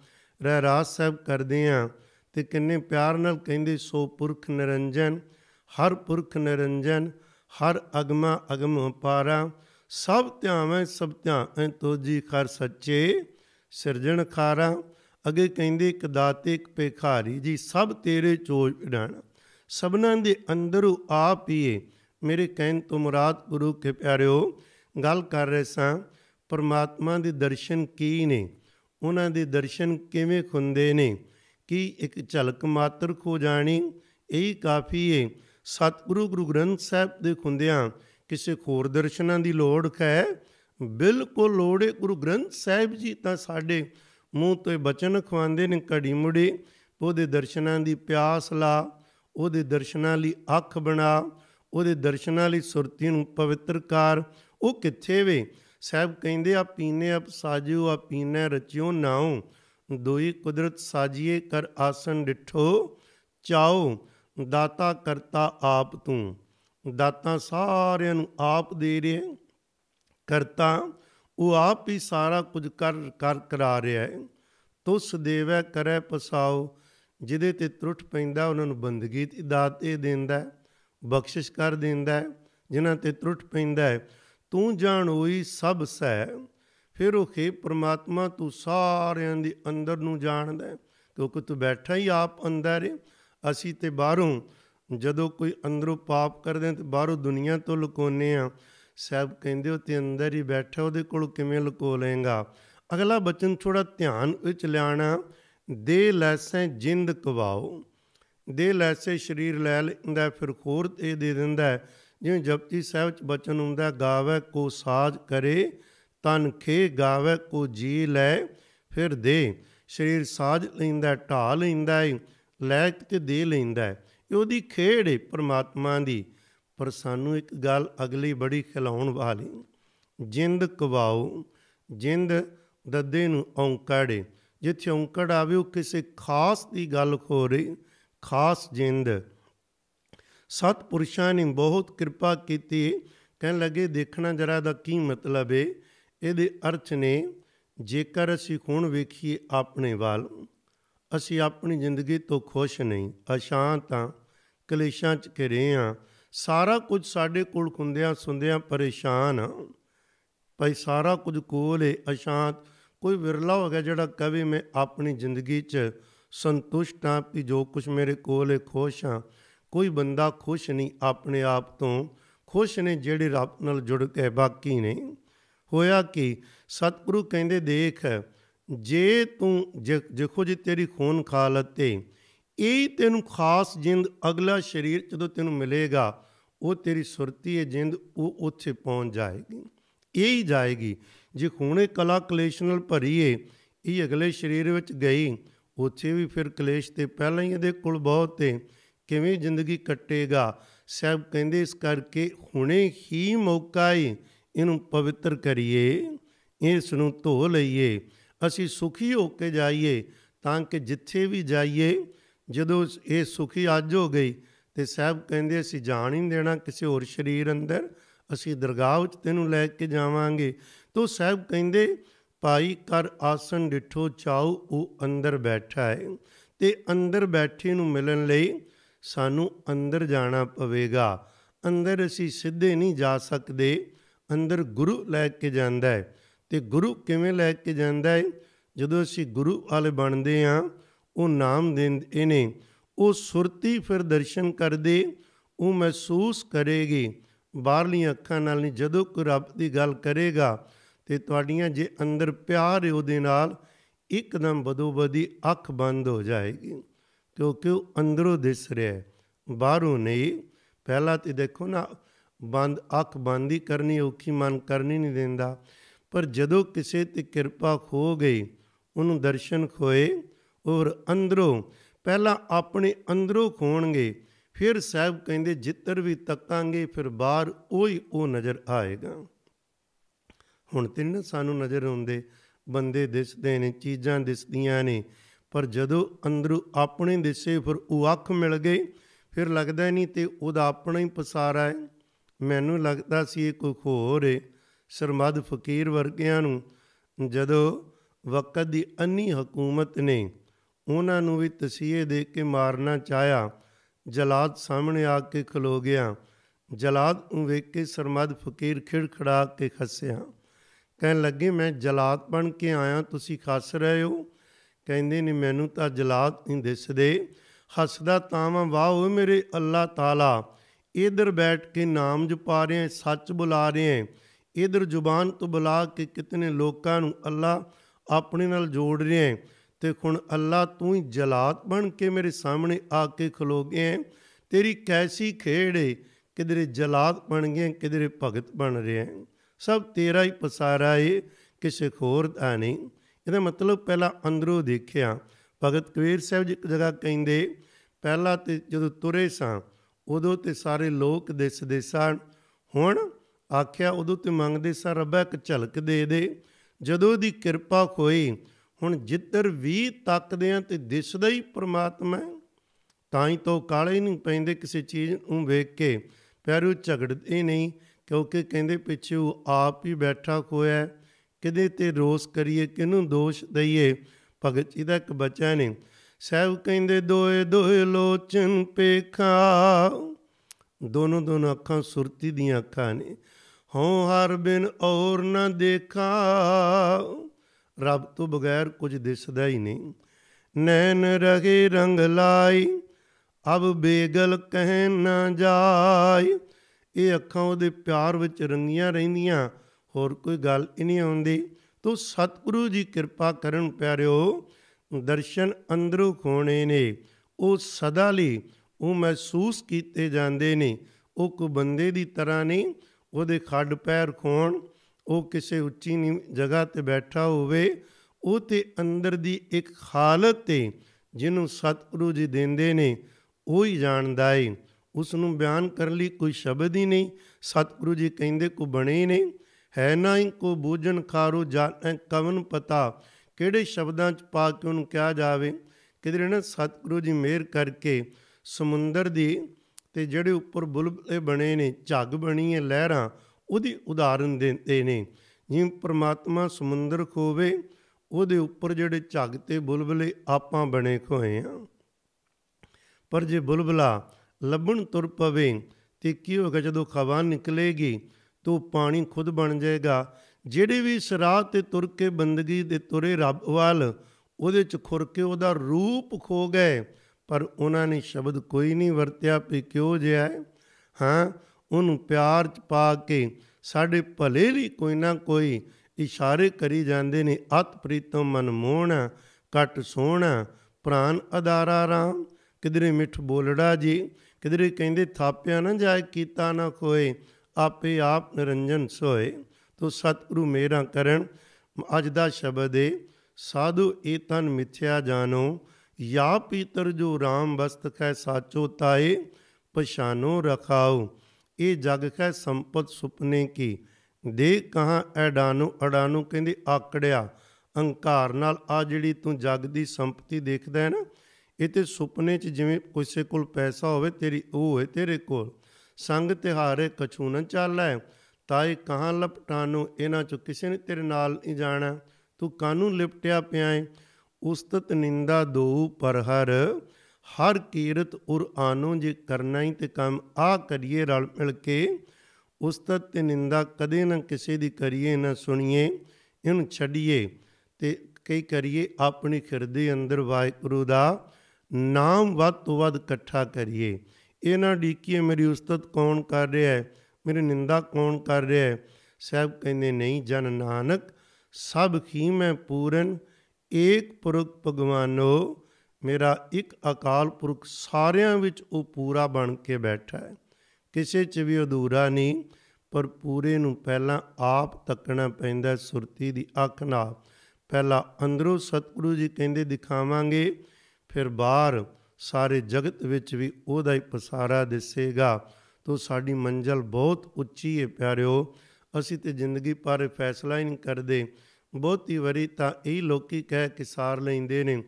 A: ਰਾਸ ਸਾਹਿਬ ਕਰਦੇ ਆ ਤੇ ਕਿੰਨੇ ਪਿਆਰ ਨਾਲ ਕਹਿੰਦੇ ਸੋ ਪੁਰਖ ਨਿਰੰਜਨ ਹਰ ਪੁਰਖ ਨਿਰੰਜਨ ਹਰ ਅਗਮਾ ਅਗਮ ਪਾਰਾ ਸਭ ਧਿਆਵੇਂ ਸਭ ਧਿਆਵੇਂ ਜੀ ਖਰ ਸੱਚੇ ਸਿਰਜਣ ਖਾਰਾ ਅਗੇ ਕਹਿੰਦੇ ਇੱਕ ਦਾਤੇ ਇੱਕ ਭਿਖਾਰੀ ਜੀ ਸਭ ਤੇਰੇ ਚੋਜ ਪੜਾਣਾ ਸਭਨਾਂ ਦੇ ਅੰਦਰੋਂ ਆਪ ਹੀ ਏ ਮੇਰੇ ਕਹਿਣ ਤੋਂ ਮੁਰਾਦ ਗੁਰੂ ਕੇ ਪਿਆਰਿਓ ਗੱਲ ਕਰ ਰਹੇ ਸਾਂ ਪਰਮਾਤਮਾ ਦੇ ਦਰਸ਼ਨ ਕੀ ਨੇ ਉਹਨਾਂ ਦੇ ਦਰਸ਼ਨ ਕਿਵੇਂ ਖੁੰਦੇ ਨੇ ਕੀ ਇੱਕ ਝਲਕ ਮਾਤਰ ਖੋ ਜਾਣੀ ਇਹ ਕਾਫੀ ਏ ਸਤਿਗੁਰੂ ਗੁਰੂ ਗ੍ਰੰਥ ਸਾਹਿਬ ਦੇ ਖੁੰਦਿਆਂ ਕਿਸੇ ਹੋਰ ਦਰਸ਼ਨਾਂ ਦੀ ਲੋੜ ਹੈ ਬਿਲਕੁਲ ਲੋੜ ਹੈ ਗੁਰੂ ਗ੍ਰੰਥ ਸਾਹਿਬ ਜੀ ਤਾਂ ਸਾਡੇ ਮੂੰਹ ਤੇ ਬਚਨ ਖਵਾਉਂਦੇ ਨੇ ਘੜੀ ਮੁੜੀ ਉਹਦੇ ਦਰਸ਼ਨਾਂ ਦੀ ਪਿਆਸ ਲਾ ਉਹਦੇ ਦਰਸ਼ਨਾਂ ਲਈ ਅੱਖ ਬਣਾ ਉਹਦੇ ਦਰਸ਼ਨਾਂ ਲਈ ਸੁਰਤੀ ਨੂੰ ਪਵਿੱਤਰ ਕਰ ਉਹ ਕਿੱਥੇ ਵੇ ਸਾਬ ਕਹਿੰਦੇ ਆ ਪੀਨੇ ਆ ਸਾਜਿਓ ਆ ਪੀਨੇ ਰਚਿਓ ਨਾਉ ਦੋਈ ਕੁਦਰਤ ਸਾਜੀਏ ਕਰ ਆਸਨ ਡਿਠੋ ਚਾਓ ਦਾਤਾ ਕਰਤਾ ਆਪ ਤੂੰ ਦਾਤਾ ਸਾਰਿਆਂ ਨੂੰ ਆਪ ਦੇ ਰਿਹਾ ਕਰਤਾ ਉਹ ਆਪ ਹੀ ਸਾਰਾ ਕੁਝ ਕਰ ਕਰ ਕਰਾ ਰਿਹਾ ਹੈ ਤੁਸ ਦੇਵੈ ਕਰੈ ਪਸਾਉ ਜਿਹਦੇ ਤੇ ਤਰੁੱਠ ਪੈਂਦਾ ਉਹਨਾਂ ਨੂੰ ਬੰਦਗੀ ਤੇ ਦਾਤ ਇਹ ਦਿੰਦਾ ਬਖਸ਼ਿਸ਼ ਕਰ ਦਿੰਦਾ ਜਿਨ੍ਹਾਂ ਤੇ ਤਰੁੱਠ ਪੈਂਦਾ ਤੂੰ ਜਾਣ ਹੋਈ ਸਭ ਸਹਿ ਫਿਰ ਉਹ ਖੇ ਪ੍ਰਮਾਤਮਾ ਤੂੰ ਸਾਰਿਆਂ ਦੇ ਅੰਦਰ ਨੂੰ ਜਾਣਦਾ ਕਿਉਂਕਿ ਤੂੰ ਬੈਠਾ ਹੀ ਆਪ ਅੰਦਰ ਅਸੀਂ ਤੇ ਬਾਹਰੋਂ ਜਦੋਂ ਕੋਈ ਅੰਦਰੋਂ ਪਾਪ ਕਰਦੇ ਤੇ ਬਾਹਰੋਂ ਦੁਨੀਆ ਤੋਂ ਲੁਕੋਨੇ ਆ ਸਾਹਿਬ ਕਹਿੰਦੇ ਉਹ ਤੇ ਅੰਦਰ ਹੀ ਬੈਠਾ ਉਹਦੇ ਕੋਲ ਕਿਵੇਂ ਲੁਕੋ ਲੇਗਾ ਅਗਲਾ ਬਚਨ ਥੋੜਾ ਧਿਆਨ ਵਿੱਚ ਲਿਆਣਾ ਦੇ ਲੈਸੈ ਜਿੰਦ ਕਵਾਓ ਦੇ ਲੈਸੇ ਸਰੀਰ ਲੈ ਲੈਂਦਾ ਫਿਰ ਖੋਰ ਤੇ ਦੇ ਦਿੰਦਾ ਜਿਵੇਂ ਜਪਜੀ ਸਾਹਿਬ ਚ ਬਚਨ ਹੁੰਦਾ ਗਾਵੇ ਕੋ ਸਾਜ ਕਰੇ ਤਨ ਖੇ ਗਾਵੇ ਕੋ ਜੀ ਲੈ ਫਿਰ ਦੇ ਸਰੀਰ ਸਾਜ ਲੈਂਦਾ ਢਾਲ ਲੈਂਦਾ ਲੈ ਤੇ ਦੇ ਲੈਂਦਾ ਇਹ ਉਹਦੀ ਖੇੜ ਹੈ ਪਰਮਾਤਮਾ ਦੀ ਪਰ ਸਾਨੂੰ ਇੱਕ ਗੱਲ ਅਗਲੀ ਬੜੀ ਖਿਲਾਉਣ ਵਾਲੀ ਜਿੰਦ ਕਵਾਉ ਜਿੰਦ ਦੱਦੇ ਨੂੰ ਔਂਕੜੇ ਜਿੱਥੇ ਔਂਕੜ ਆਵੇ ਉਹ ਕਿਸੇ ਖਾਸ ਦੀ ਗੱਲ ਹੋ ਰਹੀ ਖਾਸ ਜਿੰਦ ਸਤ ਪੁਰਸ਼ਾਂ ਨੇ ਬਹੁਤ ਕਿਰਪਾ ਕੀਤੀ ਕਹਿਣ ਲੱਗੇ ਦੇਖਣਾ ਜਰਾ ਦਾ ਕੀ ਮਤਲਬ ਏ ਇਹਦੇ ਅਰਥ ਨੇ ਜੇਕਰ ਅਸੀਂ ਹੁਣ ਵੇਖੀਏ ਆਪਣੇ ਵੱਲ ਅਸੀਂ ਆਪਣੀ ਜ਼ਿੰਦਗੀ ਤੋਂ ਖੁਸ਼ ਨਹੀਂ ਅਸ਼ਾਂਤ ਆ ਕਲੇਸ਼ਾਂ 'ਚ ਘਿਰੇ ਆ ਸਾਰਾ ਕੁਝ ਸਾਡੇ ਕੋਲ ਹੁੰਦਿਆਂ ਸੁੰਦਿਆਂ ਪਰੇਸ਼ਾਨ ਭਾਈ ਸਾਰਾ ਕੁਝ ਕੋਲ ਏ ਅਸ਼ਾਂਤ ਕੋਈ ਵਿਰਲਾ ਹੋ ਗਿਆ ਜਿਹੜਾ ਕਵੀ ਮੈਂ ਆਪਣੀ ਜ਼ਿੰਦਗੀ 'ਚ ਸੰਤੁਸ਼ਟ ਆ ਕਿ ਜੋ ਕੁਝ ਮੇਰੇ ਕੋਲ ਏ ਖੁਸ਼ ਆ ਕੋਈ ਬੰਦਾ ਖੁਸ਼ ਨਹੀਂ ਆਪਣੇ ਆਪ ਤੋਂ ਖੁਸ਼ ਨੇ ਜਿਹੜੇ ਰੱਬ ਨਾਲ ਜੁੜ ਕੇ ਬਾਕੀ ਨੇ ਹੋਇਆ ਕਿ ਸਤਿਗੁਰੂ ਕਹਿੰਦੇ ਦੇਖ ਜੇ ਤੂੰ ਜਿਖੋ ਜੀ ਤੇਰੀ ਖੂਨ ਖਾਲਤ ਤੇ ਇਹ ਤੈਨੂੰ ਖਾਸ ਜਿੰਦ ਅਗਲਾ ਸਰੀਰ ਜਦੋਂ ਤੈਨੂੰ ਮਿਲੇਗਾ ਉਹ ਤੇਰੀ ਸੁਰਤੀ ਹੈ ਜਿੰਦ ਉਹ ਉੱਥੇ ਪਹੁੰਚ ਜਾਏਗੀ ਇਹ ਹੀ ਜਾਏਗੀ ਜੇ ਹੁਣੇ ਕਲਾ ਕਲੇਸ਼ ਨਾਲ ਭਰੀ ਏ ਇਹ ਅਗਲੇ ਸਰੀਰ ਵਿੱਚ ਗਈ ਉੱਥੇ ਵੀ ਫਿਰ ਕਲੇਸ਼ ਤੇ ਪਹਿਲਾਂ ਹੀ ਇਹਦੇ ਕੋਲ ਬਹੁਤ ਤੇ ਕਿਵੇਂ ਜ਼ਿੰਦਗੀ ਕੱਟੇਗਾ ਸਭ ਕਹਿੰਦੇ ਇਸ ਕਰਕੇ ਹੁਣੇ ਹੀ ਮੌਕਾ ਏ ਇਹਨੂੰ ਪਵਿੱਤਰ ਕਰੀਏ ਇਸ ਨੂੰ ਧੋ ਲਈਏ ਅਸੀਂ ਸੁਖੀ ਹੋ ਕੇ ਜਾਈਏ ਤਾਂ ਕਿ ਜਿੱਥੇ ਵੀ ਜਾਈਏ ਜਦੋਂ ਇਹ ਸੁਖੀ ਅੱਜ ਹੋ ਗਈ ਤੇ ਸਾਹਿਬ ਕਹਿੰਦੇ ਅਸੀਂ ਜਾਣ ਹੀ ਦੇਣਾ ਕਿਸੇ ਹੋਰ ਸਰੀਰ ਅੰਦਰ ਅਸੀਂ ਦਰਗਾਹ ਵਿੱਚ ਤੈਨੂੰ ਲੈ ਕੇ ਜਾਵਾਂਗੇ ਤੋ ਸਾਹਿਬ ਕਹਿੰਦੇ ਭਾਈ ਕਰ ਆਸਨ ਡਿਠੋ ਚਾਉ ਉਹ ਅੰਦਰ ਬੈਠਾ ਹੈ ਤੇ ਅੰਦਰ ਬੈਠੇ ਨੂੰ ਮਿਲਣ ਲਈ ਸਾਨੂੰ ਅੰਦਰ ਜਾਣਾ ਪਵੇਗਾ ਅੰਦਰ ਅਸੀਂ ਸਿੱਧੇ ਨਹੀਂ ਜਾ ਸਕਦੇ ਅੰਦਰ ਗੁਰੂ ਲੈ ਕੇ ਜਾਂਦਾ ਹੈ ਤੇ ਗੁਰੂ ਕਿਵੇਂ ਲੈ ਕੇ ਜਾਂਦਾ ਹੈ ਜਦੋਂ ਅਸੀਂ ਗੁਰੂ ਵਾਲੇ ਬਣਦੇ ਆ ਉਹ ਨਾਮ ਦਿੰਦੇ ਇਹਨੇ ਉਹ ਸੁਰਤੀ ਫਿਰ ਦਰਸ਼ਨ ਕਰਦੇ ਉਹ ਮਹਿਸੂਸ ਕਰੇਗੀ ਬਾਹਰਲੀਆਂ ਅੱਖਾਂ ਨਾਲ ਨਹੀਂ ਜਦੋਂ ਕੋ ਰੱਬ ਦੀ ਗੱਲ ਕਰੇਗਾ ਤੇ ਤੁਹਾਡੀਆਂ ਜੇ ਅੰਦਰ ਪਿਆਰ ਹੈ ਉਹਦੇ ਨਾਲ ਇੱਕਦਮ ਬਦੋਬਦੀ ਅੱਖ ਬੰਦ ਹੋ ਜਾਏਗੀ ਕਿਉਂਕਿ ਉਹ ਅੰਦਰੋਂ ਦਿਸ ਰਿਹਾ ਹੈ ਬਾਹਰੋਂ ਨਹੀਂ ਪਹਿਲਾਂ ਤੇ ਦੇਖੋ ਨਾ ਬੰਦ ਅੱਖ ਬੰਦ ਹੀ ਕਰਨੀ ਔਖੀ ਮਨ ਕਰਨੀ ਨਹੀਂ ਦਿੰਦਾ ਪਰ ਜਦੋਂ ਕਿਸੇ ਤੇ ਕਿਰਪਾ ਖੋ ਗਈ ਉਹਨੂੰ ਦਰਸ਼ਨ ਖੋਏ ਔਰ ਅੰਦਰੋਂ ਪਹਿਲਾਂ ਆਪਣੇ ਅੰਦਰੋਂ ਖੋਣਗੇ ਫਿਰ ਸਾਹਿਬ ਕਹਿੰਦੇ ਜਿੱਤਰ ਵੀ ਤੱਕਾਂਗੇ ਫਿਰ ਬਾਹਰ ਉਹੀ ਉਹ ਨਜ਼ਰ ਆਏਗਾ ਹੁਣ ਤਿੰਨ ਸਾਨੂੰ ਨਜ਼ਰ ਆਉਂਦੇ ਬੰਦੇ ਦਿਸਦੇ ਨੇ ਚੀਜ਼ਾਂ ਦਿਸਦੀਆਂ ਨੇ ਪਰ ਜਦੋਂ ਅੰਦਰੋਂ ਆਪਣੇ ਦਿਸੇ ਫਿਰ ਉਹ ਅੱਖ ਮਿਲ ਗਈ ਫਿਰ ਲੱਗਦਾ ਨਹੀਂ ਤੇ ਉਹਦਾ ਆਪਣਾ ਹੀ ਪਸਾਰਾ ਹੈ ਮੈਨੂੰ ਲੱਗਦਾ ਸੀ ਇਹ ਕੋਈ ਹੋਰ ਹੈ ਸਰਮਦ ਫਕੀਰ ਵਰਗਿਆਂ ਨੂੰ ਜਦੋਂ ਵਕਤ ਦੀ ਅੰਨੀ ਹਕੂਮਤ ਨੇ ਉਹਨਾਂ ਨੂੰ ਵੀ ਤਸੀਹੇ ਦੇ ਕੇ ਮਾਰਨਾ ਚਾਹਿਆ ਜਲਾਦ ਸਾਹਮਣੇ ਆ ਕੇ ਖਲੋ ਗਿਆ ਜਲਾਦ ਨੂੰ ਵੇਖ ਕੇ ਸਰਮਦ ਫਕੀਰ ਖਿੜਖੜਾ ਕੇ ਖੱਸਿਆ ਕਹਿਣ ਲੱਗੇ ਮੈਂ ਜਲਾਦ ਬਣ ਕੇ ਆਇਆ ਤੁਸੀਂ ਖੱਸ ਰਹੇ ਹੋ ਕਹਿੰਦੇ ਨੇ ਮੈਨੂੰ ਤਾਂ ਜਲਾਦ ਨਹੀਂ ਦਿਸਦੇ ਹੱਸਦਾ ਤਾਂ ਵਾਹ ਓਏ ਮੇਰੇ ਅੱਲਾ ਤਾਲਾ ਇਧਰ ਬੈਠ ਕੇ ਨਾਮ ਜਪਾ ਰਹੇ ਸੱਚ ਬੁਲਾ ਰਹੇ ਇਧਰ ਜ਼ੁਬਾਨ ਤੋਂ ਬੁਲਾ ਕੇ ਕਿਤਨੇ ਲੋਕਾਂ ਨੂੰ ਅੱਲਾ ਆਪਣੇ ਨਾਲ ਜੋੜ ਰਹੇ ਤੇ ਹੁਣ ਅੱਲਾ ਤੂੰ ਹੀ ਜਲਾਦ ਬਣ ਕੇ ਮੇਰੇ ਸਾਹਮਣੇ ਆ ਕੇ ਖਲੋ ਗਏ ਤੇਰੀ ਕੈਸੀ ਖੇੜ ਏ ਕਿਧਰੇ ਜਲਾਦ ਬਣ ਗਏ ਕਿਧਰੇ ਭਗਤ ਬਣ ਰਹੇ ਸਭ ਤੇਰਾ ਹੀ ਪਸਾਰਾ ਏ ਕਿਸੇ ਹੋਰ ਦਾ ਨਹੀਂ ਇਹਦਾ ਮਤਲਬ ਪਹਿਲਾਂ ਅੰਦਰੋਂ ਦੇਖਿਆ ਭਗਤ ਕਬੀਰ ਸਾਹਿਬ ਜੀ ਇੱਕ ਜਗ੍ਹਾ ਕਹਿੰਦੇ ਪਹਿਲਾਂ ਤੇ ਜਦੋਂ ਤੁਰੇ ਸਾਂ ਉਦੋਂ ਤੇ ਸਾਰੇ ਲੋਕ ਦਿਸਦੇ ਸਨ ਹੁਣ ਆਖਿਆ ਉਦੋਂ ਤੇ ਮੰਗਦੇ ਸਾਂ ਰੱਬਾ ਇੱਕ ਝਲਕ ਦੇ ਦੇ ਜਦੋਂ ਦੀ ਕਿਰਪਾ ਹੋਈ ਹੁਣ ਜਿੱਧਰ ਵੀ ਤੱਕਦੇ ਆ ਤੇ ਦਿਸਦਾ ਹੀ ਪ੍ਰਮਾਤਮਾ ਤਾਂ ਹੀ ਤੋਂ ਕਾਲੇ ਨਹੀਂ ਪੈਂਦੇ ਕਿਸੇ ਚੀਜ਼ ਨੂੰ ਵੇਖ ਕੇ ਪੈਰੂ ਝਗੜਦੇ ਨਹੀਂ ਕਿਉਂਕਿ ਕਹਿੰਦੇ ਪਿੱਛੇ ਉਹ ਆਪ ਹੀ ਬੈਠਾ ਹੋਇਆ ਕਿਦੇ ਤੇ ਰੋਸ ਕਰੀਏ ਕਿਨੂੰ ਦੋਸ਼ ਦਈਏ ਭਗਤ ਜੀ ਦਾ ਇੱਕ ਬੱਚਾ ਨੇ ਸਹਿਬ ਕਹਿੰਦੇ ਦੋਏ ਦੋਏ ਲੋਚਨ ਪੇਖਾ ਦੋਨੋਂ ਦੋਨੋਂ ਅੱਖਾਂ ਸੁਰਤੀ ਦੀਆਂ ਅੱਖਾਂ ਨੇ ਹਉ ਹਰ ਬਿਨ ਔਰ ਨਾ ਦੇਖਾ ਰੱਬ ਤੋਂ ਬਗੈਰ ਕੁਝ ਦਿਸਦਾ ਹੀ ਨਹੀਂ ਨੈਣ ਰਹੇ ਰੰਗ ਲਾਈ ਅਬ ਬੇਗਲ ਕਹਿ ਨਾ ਜਾਈ ਇਹ ਅੱਖਾਂ ਉਹਦੇ ਪਿਆਰ ਵਿੱਚ ਰੰਗੀਆਂ ਰਹਿੰਦੀਆਂ ਹੋਰ ਕੋਈ ਗੱਲ ਹੀ ਨਹੀਂ ਆਉਂਦੀ ਤੋ ਸਤਿਗੁਰੂ ਜੀ ਕਿਰਪਾ ਕਰਨ ਪਿਆਰਿਓ ਦਰਸ਼ਨ ਅੰਦਰੋਂ ਖੋਣੇ ਨੇ ਉਹ ਸਦਾ ਲਈ ਉਹ ਮਹਿਸੂਸ ਕੀਤੇ ਜਾਂਦੇ ਨੇ ਉਹ ਕੋ ਬੰਦੇ ਦੀ ਤਰ੍ਹਾਂ ਨਹੀਂ ਉਹਦੇ ਖੱਡ ਪੈਰ ਖੋਣ ਉਹ ਕਿਸੇ ਉੱਚੀ ਨੀ ਜਗ੍ਹਾ ਤੇ ਬੈਠਾ ਹੋਵੇ ਉਹ ਤੇ ਅੰਦਰ ਦੀ ਇੱਕ ਹਾਲਤ ਤੇ ਜਿਹਨੂੰ ਸਤਿਗੁਰੂ ਜੀ ਦਿੰਦੇ ਨੇ ਉਹ ਹੀ ਜਾਣਦਾ ਏ ਉਸ ਨੂੰ ਬਿਆਨ ਕਰਨ ਲਈ ਕੋਈ ਸ਼ਬਦ ਹੀ ਨਹੀਂ ਸਤਿਗੁਰੂ ਜੀ ਕਹਿੰਦੇ ਕੋ ਬਣੇ ਹੀ ਨਹੀਂ ਹੈ ਨਾ ਹੀ ਕੋ ਬੂਝਣ ਖਾਰੂ ਜਾਣੈ ਕਵਨ ਪਤਾ ਕਿਹੜੇ ਸ਼ਬਦਾਂ ਚ ਪਾ ਕੇ ਉਹਨੂੰ ਕਿਹਾ ਜਾਵੇ ਕਿਦਰੇ ਨਾ ਸਤਿਗੁਰੂ ਜੀ ਮਿਹਰ ਕਰਕੇ ਸਮੁੰਦਰ ਦੀ ਤੇ ਜਿਹੜੇ ਉੱਪਰ ਬੁਲਬਲੇ ਬਣੇ ਨੇ ਝੱਗ ਬਣੀ ਹੈ ਲਹਿਰਾਂ ਉਹਦੀ ਉਦਾਹਰਨ ਦਿੰਦੇ ਨੇ ਜਿਵੇਂ ਪ੍ਰਮਾਤਮਾ ਸਮੁੰਦਰ ਖੋਵੇ ਉਹਦੇ ਉੱਪਰ ਜਿਹੜੇ ਝੱਗ ਤੇ ਬੁਲਬਲੇ ਆਪਾਂ ਬਣੇ ਖੋਏ ਆ ਪਰ ਜੇ ਬੁਲਬਲਾ ਲੱਭਣ ਤੁਰ ਪਵੇ ਤੇ ਕੀ ਹੋਗਾ ਜਦੋਂ ਖਵਾ ਨਿਕਲੇਗੀ ਤੋ ਪਾਣੀ ਖੁਦ ਬਣ ਜਾਏਗਾ ਜਿਹੜੇ ਵੀ ਸਰਾਹ ਤੇ ਤੁਰ ਕੇ ਬੰਦਗੀ ਦੇ ਤੁਰੇ ਰੱਬ ਵੱਲ ਉਹਦੇ ਚ ਖੁਰ ਕੇ ਉਹਦਾ ਰੂਪ ਖੋ ਗਏ ਪਰ ਉਹਨਾਂ ਨੇ ਸ਼ਬਦ ਕੋਈ ਨਹੀਂ ਵਰਤਿਆ ਕਿ ਕਿਉਂ ਜਿਆ ਹਾਂ ਉਹਨੂੰ ਪਿਆਰ ਚ ਪਾ ਕੇ ਸਾਡੇ ਭਲੇ ਲਈ ਕੋਈ ਨਾ ਕੋਈ ਇਸ਼ਾਰੇ ਕਰੀ ਜਾਂਦੇ ਨੇ ਅਤ ਪ੍ਰੀਤਮ ਮਨ ਕਟ ਸੋਹਣਾ ਪ੍ਰਾਨ ਅਦਾਰਾ ਰਾਮ ਕਿਧਰੇ ਮਿੱਠ ਬੋਲੜਾ ਜੀ ਕਿਧਰੇ ਕਹਿੰਦੇ ਥਾਪਿਆ ਨਾ ਜਾਇ ਕੀਤਾ ਨਾ ਕੋਏ ਆਪੇ ਆਪ ਨਿਰੰਜਨ ਸੋਏ ਤੋ ਸਤਿਗੁਰੂ ਮੇਰਾ ਕਰਨ ਅੱਜ ਦਾ ਸ਼ਬਦ ਏ ਸਾਧੂ ਏ ਤਨ ਮਿੱਥਿਆ ਜਾਣੋ ਯਾ ਪੀਤਰ ਜੋ ਰਾਮ ਬਸਤ ਕੈ ਸਾਚੋ ਤਾਏ ਪਛਾਨੋ ਰਖਾਓ ਇਹ ਜਗ ਕੈ ਸੰਪਤ ਸੁਪਨੇ ਕੀ ਦੇ ਕਹਾ ਐਡਾਨੂ ਅਡਾਨੂ ਕਹਿੰਦੇ ਆਕੜਿਆ ਅਹੰਕਾਰ ਨਾਲ ਆ ਜਿਹੜੀ ਤੂੰ ਜਗ ਦੀ ਸੰਪਤੀ ਦੇਖਦਾ ਹੈ ਨਾ ਇਹ ਤੇ ਸੁਪਨੇ 'ਚ ਜਿਵੇਂ ਕਿਸੇ ਕੋਲ ਪੈਸਾ ਹੋਵੇ ਤੇਰੀ ਉਹ ਹੋਵੇ ਤੇਰੇ ਕੋਲ ਸੰਗ ਤਿਹਾਰੇ ਕਛੂ ਨਾ ਤਾਂ ਤਾਏ ਕਹਾਂ ਲਪਟਾਨੂ ਇਹਨਾਂ 'ਚ ਕਿਸੇ ਨੇ ਤੇਰੇ ਨਾਲ ਨਹੀਂ ਜਾਣਾ ਤੂੰ ਕਾਨੂੰ ਲਿਪਟਿਆ ਪਿਆ ਏ ਉਸਤਤ ਨਿੰਦਾ ਦੋ ਪਰ ਹਰ ਹਰ ਕੀਰਤ ਉਰ ਆਨੋ ਜੇ ਕਰਨਾ ਹੀ ਤੇ ਕੰਮ ਆ ਕਰੀਏ ਰਲ ਮਿਲ ਕੇ ਉਸਤਤ ਤੇ ਨਿੰਦਾ ਕਦੇ ਨਾ ਕਿਸੇ ਦੀ ਕਰੀਏ ਨਾ ਸੁਣੀਏ ਇਹਨੂੰ ਛੱਡੀਏ ਤੇ ਕਈ ਕਰੀਏ ਆਪਣੀ ਖਿਰਦੇ ਅੰਦਰ ਵਾਹਿਗੁਰੂ ਦਾ ਨਾਮ ਵੱਧ ਤੋਂ ਵੱਧ ਇਕੱਠਾ ਕਰੀਏ ਇਹਨਾਂ ਡੀਕੀਏ ਮੇਰੀ ਉਸਤਤ ਕੌਣ ਕਰ ਰਿਹਾ ਹੈ ਮੇਰੀ ਨਿੰਦਾ ਕੌਣ ਕਰ ਰਿਹਾ ਹੈ ਸਭ ਕਹਿੰਦੇ ਨਹੀਂ ਜਨ ਨਾਨਕ ਸਭ ਕੀ ਮੈਂ ਪੂਰਨ ਏਕ ਪੁਰਖ ਭਗਵਾਨੋ ਮੇਰਾ ਇੱਕ ਅਕਾਲ ਪੁਰਖ ਸਾਰਿਆਂ ਵਿੱਚ ਉਹ ਪੂਰਾ ਬਣ ਕੇ ਬੈਠਾ ਹੈ ਕਿਸੇ 'ਚ ਵੀ ਅਧੂਰਾ ਨਹੀਂ ਪਰ ਪੂਰੇ ਨੂੰ ਪਹਿਲਾਂ ਆਪ ਤੱਕਣਾ ਪੈਂਦਾ ਸੁਰਤੀ ਦੀ ਅੱਖ ਨਾਲ ਪਹਿਲਾਂ ਅੰਦਰੋਂ ਸਤਿਗੁਰੂ ਜੀ ਕਹਿੰਦੇ ਦਿਖਾਵਾਂਗੇ ਫਿਰ ਬਾਹਰ ਸਾਰੇ ਜਗਤ ਵਿੱਚ ਵੀ ਉਹਦਾ ਹੀ ਪਸਾਰਾ ਦਿਸੇਗਾ ਤੋ ਸਾਡੀ ਮੰਜ਼ਲ ਬਹੁਤ ਉੱਚੀ ਹੈ ਪਿਆਰਿਓ ਅਸੀਂ ਤੇ ਜ਼ਿੰਦਗੀ ਪਰ ਫੈਸਲਾ ਹੀ ਨਹੀਂ ਕਰਦੇ ਬਹੁਤੀ ਵਾਰੀ ਤਾਂ ਇਹ ਲੋਕੀ ਕਹਿ ਕੇ ਸਾਰ ਲੈਂਦੇ ਨੇ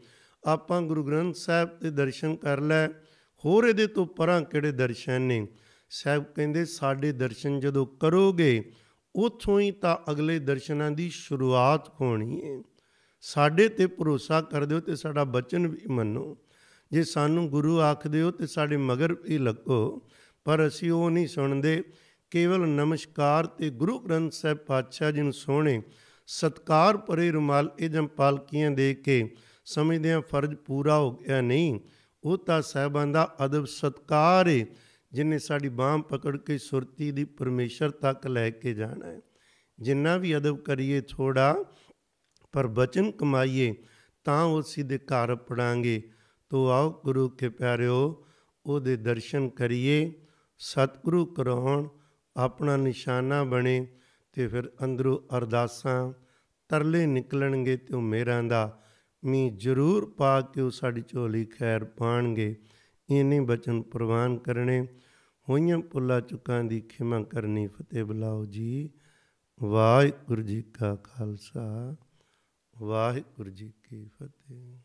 A: ਆਪਾਂ ਗੁਰੂ ਗ੍ਰੰਥ ਸਾਹਿਬ ਦੇ ਦਰਸ਼ਨ ਕਰ ਲੈ ਹੋਰ ਇਹਦੇ ਤੋਂ ਪਰਾਂ ਕਿਹੜੇ ਦਰਸ਼ਨ ਨੇ ਸਾਹਿਬ ਕਹਿੰਦੇ ਸਾਡੇ ਦਰਸ਼ਨ ਜਦੋਂ ਕਰੋਗੇ ਉਥੋਂ ਹੀ ਤਾਂ ਅਗਲੇ ਦਰਸ਼ਨਾਂ ਦੀ ਸ਼ੁਰੂਆਤ ਹੋਣੀ ਹੈ ਸਾਡੇ ਤੇ ਭਰੋਸਾ ਕਰਦੇ ਹੋ ਤੇ ਸਾਡਾ ਬਚਨ ਵੀ ਮੰਨੋ ਜੇ ਸਾਨੂੰ ਗੁਰੂ ਆਖਦੇ ਹੋ ਤੇ ਸਾਡੇ ਮਗਰ ਵੀ ਲੱਗੋ ਪਰ ਅਸੀਂ ਉਹ ਨਹੀਂ ਸੁਣਦੇ ਕੇਵਲ ਨਮਸਕਾਰ ਤੇ ਗੁਰੂ ਗ੍ਰੰਥ ਸਾਹਿਬ ਪਾਤਸ਼ਾਹ ਜੀ ਨੂੰ ਸੋਹਣੇ ਸਤਕਾਰ ਪਰੇ ਰੁਮਾਲ ਇਹ ਜੰਪਾਲਕੀਆਂ ਦੇ ਕੇ ਸਮਝਦੇ ਆ ਫਰਜ਼ ਪੂਰਾ ਹੋ ਗਿਆ ਨਹੀਂ ਉਹ ਤਾਂ ਸਹਿਬਾਂ ਦਾ ਅਦਬ ਸਤਕਾਰ ਹੈ ਜਿਨੇ ਸਾਡੀ ਬਾਹ ਪਕੜ ਕੇ ਸੁਰਤੀ ਦੀ ਪਰਮੇਸ਼ਰ ਤੱਕ ਲੈ ਕੇ ਜਾਣਾ ਹੈ ਜਿੰਨਾ ਵੀ ਅਦਬ ਕਰੀਏ ਥੋੜਾ ਪਰ ਬਚਨ ਕਮਾਈਏ ਤਾਂ ਉਹ ਦੇ ਘਰ ਪੜਾਂਗੇ ਤੋ ਆਓ ਗੁਰੂ ਕੇ ਪਿਆਰਿਓ ਉਹਦੇ ਦਰਸ਼ਨ ਕਰੀਏ ਸਤਿਗੁਰੂ ਕਰਾਉਣ ਆਪਣਾ ਨਿਸ਼ਾਨਾ ਬਣੇ ਤੇ ਫਿਰ ਅੰਦਰੋਂ ਅਰਦਾਸਾਂ ਤਰਲੇ ਨਿਕਲਣਗੇ ਤੇ ਉਹ ਮੇਰਾਂ ਦਾ ਮੀ ਜ਼ਰੂਰ ਪਾ ਕੇ ਉਹ ਸਾਡੀ ਝੋਲੀ ਖੈਰ ਪਾਣਗੇ ਇਹਨੇ ਬਚਨ ਪ੍ਰਵਾਨ ਕਰਨੇ ਹੋਈਆਂ ਪੁੱਲਾ ਚੁੱਕਾਂ ਦੀ ਖਿਮਾ ਕਰਨੀ ਫਤਿਹ ਬਲਾਓ ਜੀ ਵਾਹਿਗੁਰੂ ਜੀ ਕਾ ਖਾਲਸਾ ਵਾਹਿਗੁਰੂ ਜੀ ਕੀ ਫਤਿਹ